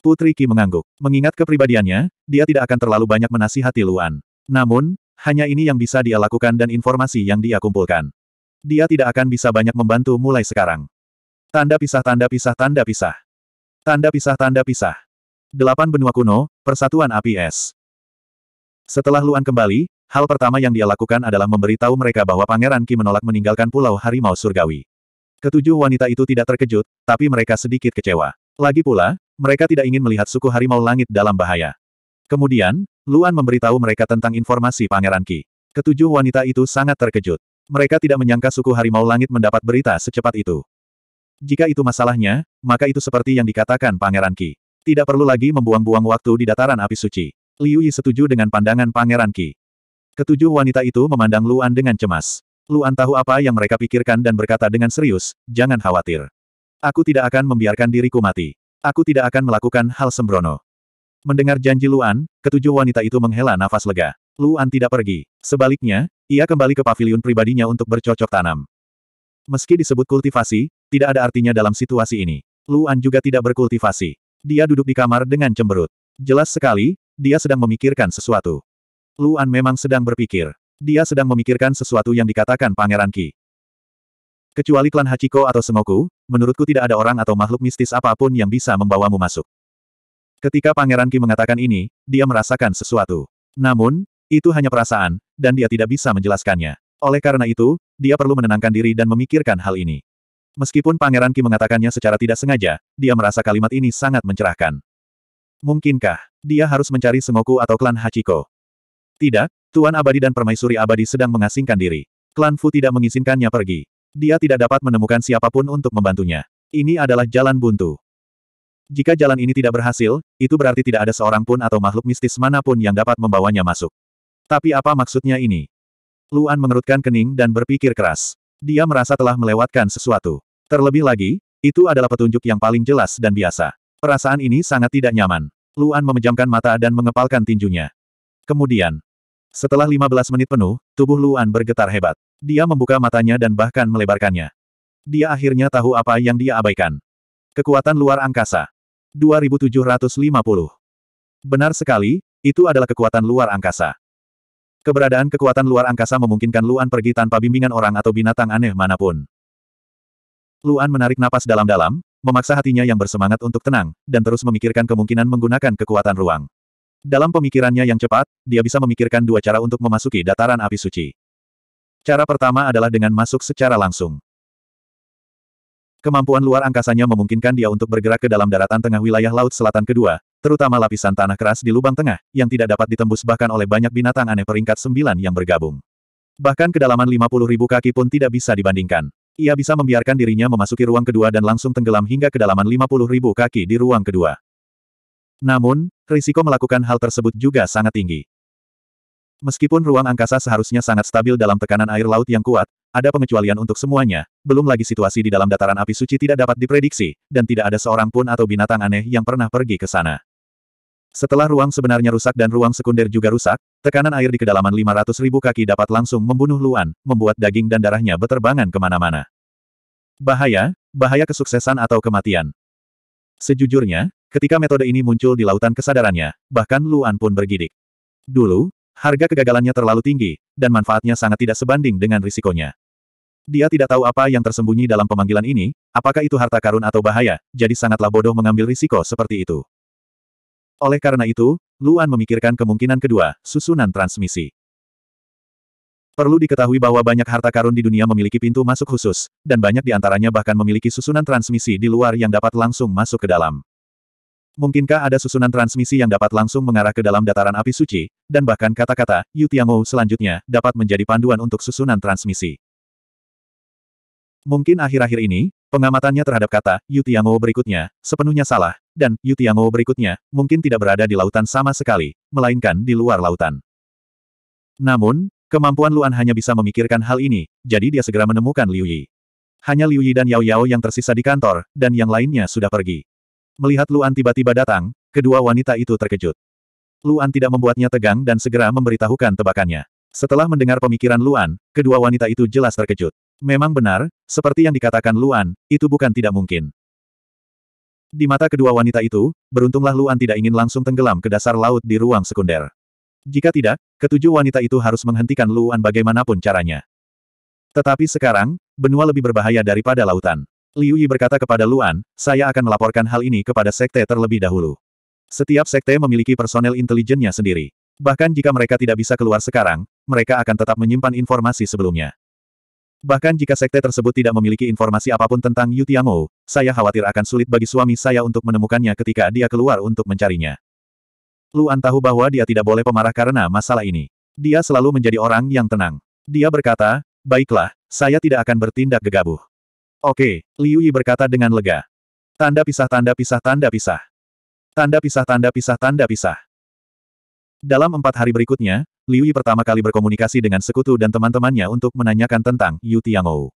Putri Ki mengangguk. Mengingat kepribadiannya, dia tidak akan terlalu banyak menasihati Luan. Namun, hanya ini yang bisa dia lakukan dan informasi yang dia kumpulkan. Dia tidak akan bisa banyak membantu mulai sekarang. Tanda pisah tanda pisah tanda pisah. Tanda pisah tanda pisah. Delapan benua kuno, persatuan api es. Setelah Luan kembali, hal pertama yang dia lakukan adalah memberitahu mereka bahwa Pangeran ki menolak meninggalkan Pulau Harimau Surgawi. Ketujuh wanita itu tidak terkejut, tapi mereka sedikit kecewa. Lagi pula, mereka tidak ingin melihat suku harimau langit dalam bahaya. Kemudian, Luan memberitahu mereka tentang informasi Pangeran ki Ketujuh wanita itu sangat terkejut. Mereka tidak menyangka suku harimau langit mendapat berita secepat itu. Jika itu masalahnya, maka itu seperti yang dikatakan Pangeran Ki. Tidak perlu lagi membuang-buang waktu di dataran api suci. Liu Yi setuju dengan pandangan Pangeran Ki. Ketujuh wanita itu memandang Luan dengan cemas. Luan tahu apa yang mereka pikirkan dan berkata dengan serius, jangan khawatir. Aku tidak akan membiarkan diriku mati. Aku tidak akan melakukan hal sembrono. Mendengar janji Luan, ketujuh wanita itu menghela nafas lega. Luan tidak pergi. Sebaliknya, ia kembali ke paviliun pribadinya untuk bercocok tanam. Meski disebut kultivasi, tidak ada artinya dalam situasi ini. Luan juga tidak berkultivasi. Dia duduk di kamar dengan cemberut. Jelas sekali, dia sedang memikirkan sesuatu. Luan memang sedang berpikir. Dia sedang memikirkan sesuatu yang dikatakan Pangeran Ki. Kecuali klan Hachiko atau Sengoku, menurutku tidak ada orang atau makhluk mistis apapun yang bisa membawamu masuk. Ketika Pangeran Ki mengatakan ini, dia merasakan sesuatu. Namun, itu hanya perasaan, dan dia tidak bisa menjelaskannya. Oleh karena itu, dia perlu menenangkan diri dan memikirkan hal ini. Meskipun Pangeran Ki mengatakannya secara tidak sengaja, dia merasa kalimat ini sangat mencerahkan. Mungkinkah, dia harus mencari Sengoku atau klan Hachiko? Tidak, Tuan Abadi dan Permaisuri Abadi sedang mengasingkan diri. Klan Fu tidak mengizinkannya pergi. Dia tidak dapat menemukan siapapun untuk membantunya. Ini adalah jalan buntu. Jika jalan ini tidak berhasil, itu berarti tidak ada seorang pun atau makhluk mistis manapun yang dapat membawanya masuk. Tapi apa maksudnya ini? Luan mengerutkan kening dan berpikir keras. Dia merasa telah melewatkan sesuatu. Terlebih lagi, itu adalah petunjuk yang paling jelas dan biasa. Perasaan ini sangat tidak nyaman. Luan memejamkan mata dan mengepalkan tinjunya. Kemudian, setelah 15 menit penuh, tubuh Luan bergetar hebat. Dia membuka matanya dan bahkan melebarkannya. Dia akhirnya tahu apa yang dia abaikan. Kekuatan luar angkasa. 2750. Benar sekali, itu adalah kekuatan luar angkasa. Keberadaan kekuatan luar angkasa memungkinkan Luan pergi tanpa bimbingan orang atau binatang aneh manapun. Luan menarik napas dalam-dalam, memaksa hatinya yang bersemangat untuk tenang, dan terus memikirkan kemungkinan menggunakan kekuatan ruang. Dalam pemikirannya yang cepat, dia bisa memikirkan dua cara untuk memasuki dataran api suci. Cara pertama adalah dengan masuk secara langsung. Kemampuan luar angkasanya memungkinkan dia untuk bergerak ke dalam daratan tengah wilayah Laut Selatan kedua, terutama lapisan tanah keras di lubang tengah, yang tidak dapat ditembus bahkan oleh banyak binatang aneh peringkat sembilan yang bergabung. Bahkan kedalaman puluh ribu kaki pun tidak bisa dibandingkan. Ia bisa membiarkan dirinya memasuki ruang kedua dan langsung tenggelam hingga kedalaman puluh ribu kaki di ruang kedua. Namun, risiko melakukan hal tersebut juga sangat tinggi. Meskipun ruang angkasa seharusnya sangat stabil dalam tekanan air laut yang kuat, ada pengecualian untuk semuanya, belum lagi situasi di dalam dataran api suci tidak dapat diprediksi, dan tidak ada seorang pun atau binatang aneh yang pernah pergi ke sana. Setelah ruang sebenarnya rusak dan ruang sekunder juga rusak, tekanan air di kedalaman 500 ribu kaki dapat langsung membunuh Luan, membuat daging dan darahnya beterbangan kemana-mana. Bahaya, bahaya kesuksesan atau kematian. Sejujurnya, ketika metode ini muncul di lautan kesadarannya, bahkan Luan pun bergidik. Dulu, harga kegagalannya terlalu tinggi, dan manfaatnya sangat tidak sebanding dengan risikonya. Dia tidak tahu apa yang tersembunyi dalam pemanggilan ini, apakah itu harta karun atau bahaya, jadi sangatlah bodoh mengambil risiko seperti itu. Oleh karena itu, Luan memikirkan kemungkinan kedua, susunan transmisi. Perlu diketahui bahwa banyak harta karun di dunia memiliki pintu masuk khusus, dan banyak di antaranya bahkan memiliki susunan transmisi di luar yang dapat langsung masuk ke dalam. Mungkinkah ada susunan transmisi yang dapat langsung mengarah ke dalam dataran api suci, dan bahkan kata-kata Yu Tiangou selanjutnya dapat menjadi panduan untuk susunan transmisi. Mungkin akhir-akhir ini, pengamatannya terhadap kata Yu Tiangou berikutnya, sepenuhnya salah, dan Yu Tiangou berikutnya, mungkin tidak berada di lautan sama sekali, melainkan di luar lautan. Namun, kemampuan Luan hanya bisa memikirkan hal ini, jadi dia segera menemukan Liu Yi. Hanya Liu Yi dan Yao Yao yang tersisa di kantor, dan yang lainnya sudah pergi. Melihat Luan tiba-tiba datang, kedua wanita itu terkejut. Luan tidak membuatnya tegang dan segera memberitahukan tebakannya. Setelah mendengar pemikiran Luan, kedua wanita itu jelas terkejut. Memang benar, seperti yang dikatakan Luan, itu bukan tidak mungkin. Di mata kedua wanita itu, beruntunglah Luan tidak ingin langsung tenggelam ke dasar laut di ruang sekunder. Jika tidak, ketujuh wanita itu harus menghentikan Luan bagaimanapun caranya. Tetapi sekarang, benua lebih berbahaya daripada lautan. Liu Yi berkata kepada Luan, saya akan melaporkan hal ini kepada sekte terlebih dahulu. Setiap sekte memiliki personel intelijennya sendiri. Bahkan jika mereka tidak bisa keluar sekarang, mereka akan tetap menyimpan informasi sebelumnya. Bahkan jika sekte tersebut tidak memiliki informasi apapun tentang Yu Tiangou, saya khawatir akan sulit bagi suami saya untuk menemukannya ketika dia keluar untuk mencarinya. Luan tahu bahwa dia tidak boleh pemarah karena masalah ini. Dia selalu menjadi orang yang tenang. Dia berkata, baiklah, saya tidak akan bertindak gegabah. Oke, Liu Yi berkata dengan lega. Tanda pisah tanda pisah tanda pisah. Tanda pisah tanda pisah tanda pisah. Dalam empat hari berikutnya, Liu Yi pertama kali berkomunikasi dengan sekutu dan teman-temannya untuk menanyakan tentang Yu Tiangou.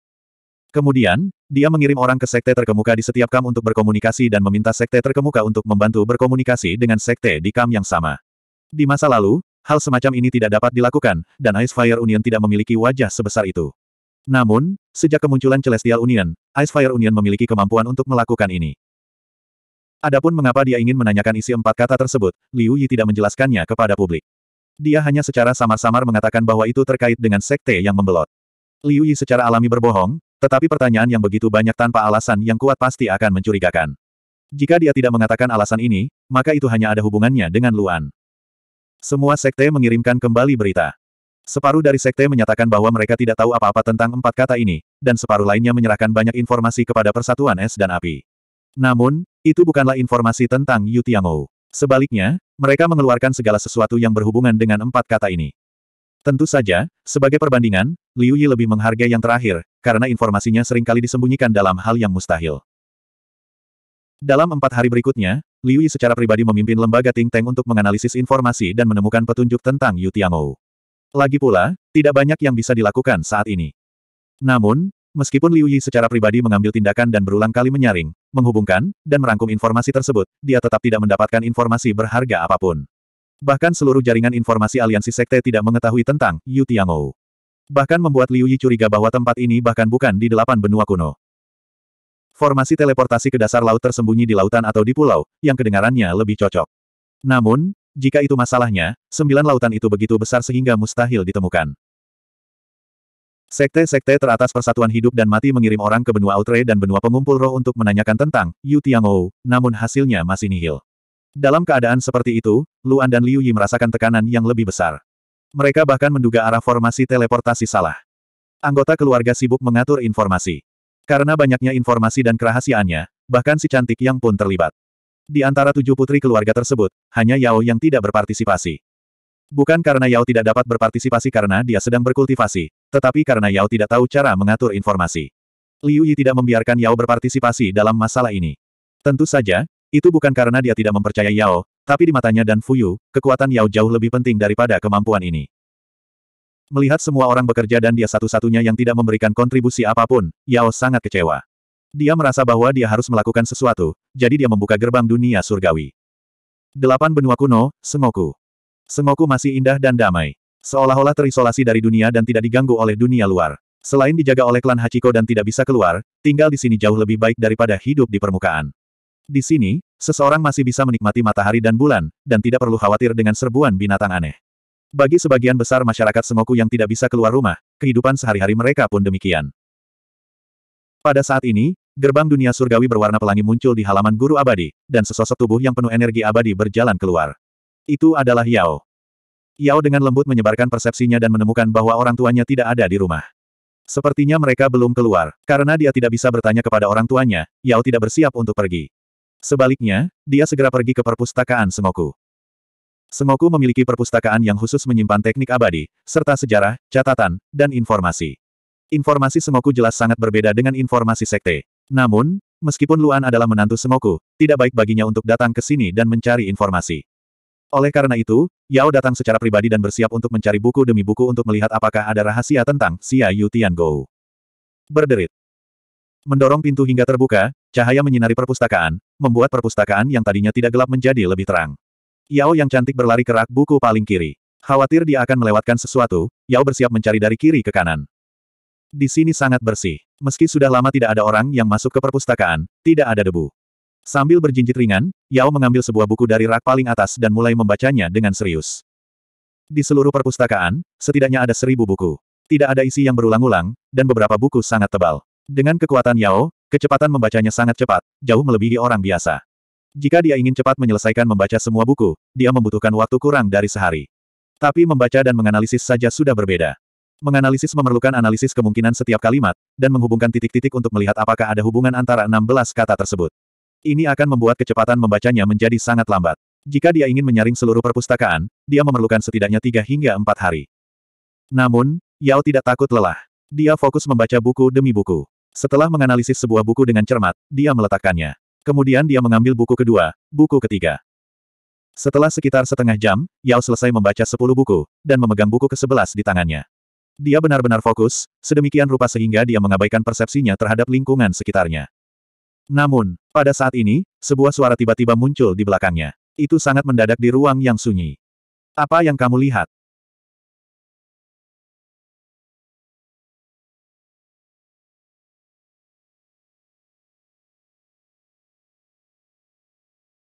Kemudian, dia mengirim orang ke sekte terkemuka di setiap kam untuk berkomunikasi dan meminta sekte terkemuka untuk membantu berkomunikasi dengan sekte di kam yang sama. Di masa lalu, hal semacam ini tidak dapat dilakukan, dan Ice Fire Union tidak memiliki wajah sebesar itu. Namun, sejak kemunculan Celestial Union, Ice Fire Union memiliki kemampuan untuk melakukan ini. Adapun mengapa dia ingin menanyakan isi empat kata tersebut, Liu Yi tidak menjelaskannya kepada publik. Dia hanya secara samar-samar mengatakan bahwa itu terkait dengan sekte yang membelot. Liu Yi secara alami berbohong, tetapi pertanyaan yang begitu banyak tanpa alasan yang kuat pasti akan mencurigakan. Jika dia tidak mengatakan alasan ini, maka itu hanya ada hubungannya dengan Luan. Semua sekte mengirimkan kembali berita. Separuh dari sekte menyatakan bahwa mereka tidak tahu apa-apa tentang empat kata ini, dan separuh lainnya menyerahkan banyak informasi kepada Persatuan Es dan Api. Namun, itu bukanlah informasi tentang Yu Tiangou. Sebaliknya, mereka mengeluarkan segala sesuatu yang berhubungan dengan empat kata ini. Tentu saja, sebagai perbandingan, Liu Yi lebih menghargai yang terakhir, karena informasinya seringkali disembunyikan dalam hal yang mustahil. Dalam empat hari berikutnya, Liu Yi secara pribadi memimpin lembaga Ting Teng untuk menganalisis informasi dan menemukan petunjuk tentang Yu Tiangou. Lagi pula, tidak banyak yang bisa dilakukan saat ini. Namun, Meskipun Liu Yi secara pribadi mengambil tindakan dan berulang kali menyaring, menghubungkan, dan merangkum informasi tersebut, dia tetap tidak mendapatkan informasi berharga apapun. Bahkan seluruh jaringan informasi aliansi sekte tidak mengetahui tentang Yu Tiangou. Bahkan membuat Liu Yi curiga bahwa tempat ini bahkan bukan di delapan benua kuno. Formasi teleportasi ke dasar laut tersembunyi di lautan atau di pulau, yang kedengarannya lebih cocok. Namun, jika itu masalahnya, sembilan lautan itu begitu besar sehingga mustahil ditemukan. Sekte-sekte teratas persatuan hidup dan mati mengirim orang ke benua Outre dan benua pengumpul roh untuk menanyakan tentang Yu Tiangou, namun hasilnya masih nihil. Dalam keadaan seperti itu, Luan dan Liu Yi merasakan tekanan yang lebih besar. Mereka bahkan menduga arah formasi teleportasi salah. Anggota keluarga sibuk mengatur informasi. Karena banyaknya informasi dan kerahasiaannya, bahkan si cantik yang pun terlibat. Di antara tujuh putri keluarga tersebut, hanya Yao yang tidak berpartisipasi. Bukan karena Yao tidak dapat berpartisipasi karena dia sedang berkultivasi, tetapi karena Yao tidak tahu cara mengatur informasi. Liu Yi tidak membiarkan Yao berpartisipasi dalam masalah ini. Tentu saja, itu bukan karena dia tidak mempercayai Yao, tapi di matanya dan Fuyu, kekuatan Yao jauh lebih penting daripada kemampuan ini. Melihat semua orang bekerja dan dia satu-satunya yang tidak memberikan kontribusi apapun, Yao sangat kecewa. Dia merasa bahwa dia harus melakukan sesuatu, jadi dia membuka gerbang dunia surgawi. Delapan benua kuno, Sengoku. Sengoku masih indah dan damai. Seolah-olah terisolasi dari dunia dan tidak diganggu oleh dunia luar. Selain dijaga oleh klan Hachiko dan tidak bisa keluar, tinggal di sini jauh lebih baik daripada hidup di permukaan. Di sini, seseorang masih bisa menikmati matahari dan bulan, dan tidak perlu khawatir dengan serbuan binatang aneh. Bagi sebagian besar masyarakat semoku yang tidak bisa keluar rumah, kehidupan sehari-hari mereka pun demikian. Pada saat ini, gerbang dunia surgawi berwarna pelangi muncul di halaman guru abadi, dan sesosok tubuh yang penuh energi abadi berjalan keluar. Itu adalah Yao. Yao dengan lembut menyebarkan persepsinya dan menemukan bahwa orang tuanya tidak ada di rumah. Sepertinya mereka belum keluar, karena dia tidak bisa bertanya kepada orang tuanya, Yao tidak bersiap untuk pergi. Sebaliknya, dia segera pergi ke perpustakaan Semoku. Semoku memiliki perpustakaan yang khusus menyimpan teknik abadi, serta sejarah, catatan, dan informasi. Informasi Semoku jelas sangat berbeda dengan informasi sekte. Namun, meskipun Luan adalah menantu Semoku, tidak baik baginya untuk datang ke sini dan mencari informasi. Oleh karena itu, Yao datang secara pribadi dan bersiap untuk mencari buku demi buku untuk melihat apakah ada rahasia tentang Xia Yu Tiangou. Berderit. Mendorong pintu hingga terbuka, cahaya menyinari perpustakaan, membuat perpustakaan yang tadinya tidak gelap menjadi lebih terang. Yao yang cantik berlari ke rak buku paling kiri. Khawatir dia akan melewatkan sesuatu, Yao bersiap mencari dari kiri ke kanan. Di sini sangat bersih. Meski sudah lama tidak ada orang yang masuk ke perpustakaan, tidak ada debu. Sambil berjinjit ringan, Yao mengambil sebuah buku dari rak paling atas dan mulai membacanya dengan serius. Di seluruh perpustakaan, setidaknya ada seribu buku. Tidak ada isi yang berulang-ulang, dan beberapa buku sangat tebal. Dengan kekuatan Yao, kecepatan membacanya sangat cepat, jauh melebihi orang biasa. Jika dia ingin cepat menyelesaikan membaca semua buku, dia membutuhkan waktu kurang dari sehari. Tapi membaca dan menganalisis saja sudah berbeda. Menganalisis memerlukan analisis kemungkinan setiap kalimat, dan menghubungkan titik-titik untuk melihat apakah ada hubungan antara 16 kata tersebut. Ini akan membuat kecepatan membacanya menjadi sangat lambat. Jika dia ingin menyaring seluruh perpustakaan, dia memerlukan setidaknya tiga hingga empat hari. Namun, Yao tidak takut lelah. Dia fokus membaca buku demi buku. Setelah menganalisis sebuah buku dengan cermat, dia meletakkannya. Kemudian dia mengambil buku kedua, buku ketiga. Setelah sekitar setengah jam, Yao selesai membaca sepuluh buku, dan memegang buku ke sebelas di tangannya. Dia benar-benar fokus, sedemikian rupa sehingga dia mengabaikan persepsinya terhadap lingkungan sekitarnya. Namun, pada saat ini, sebuah suara tiba-tiba muncul di belakangnya. Itu sangat mendadak di ruang yang sunyi. Apa yang kamu lihat?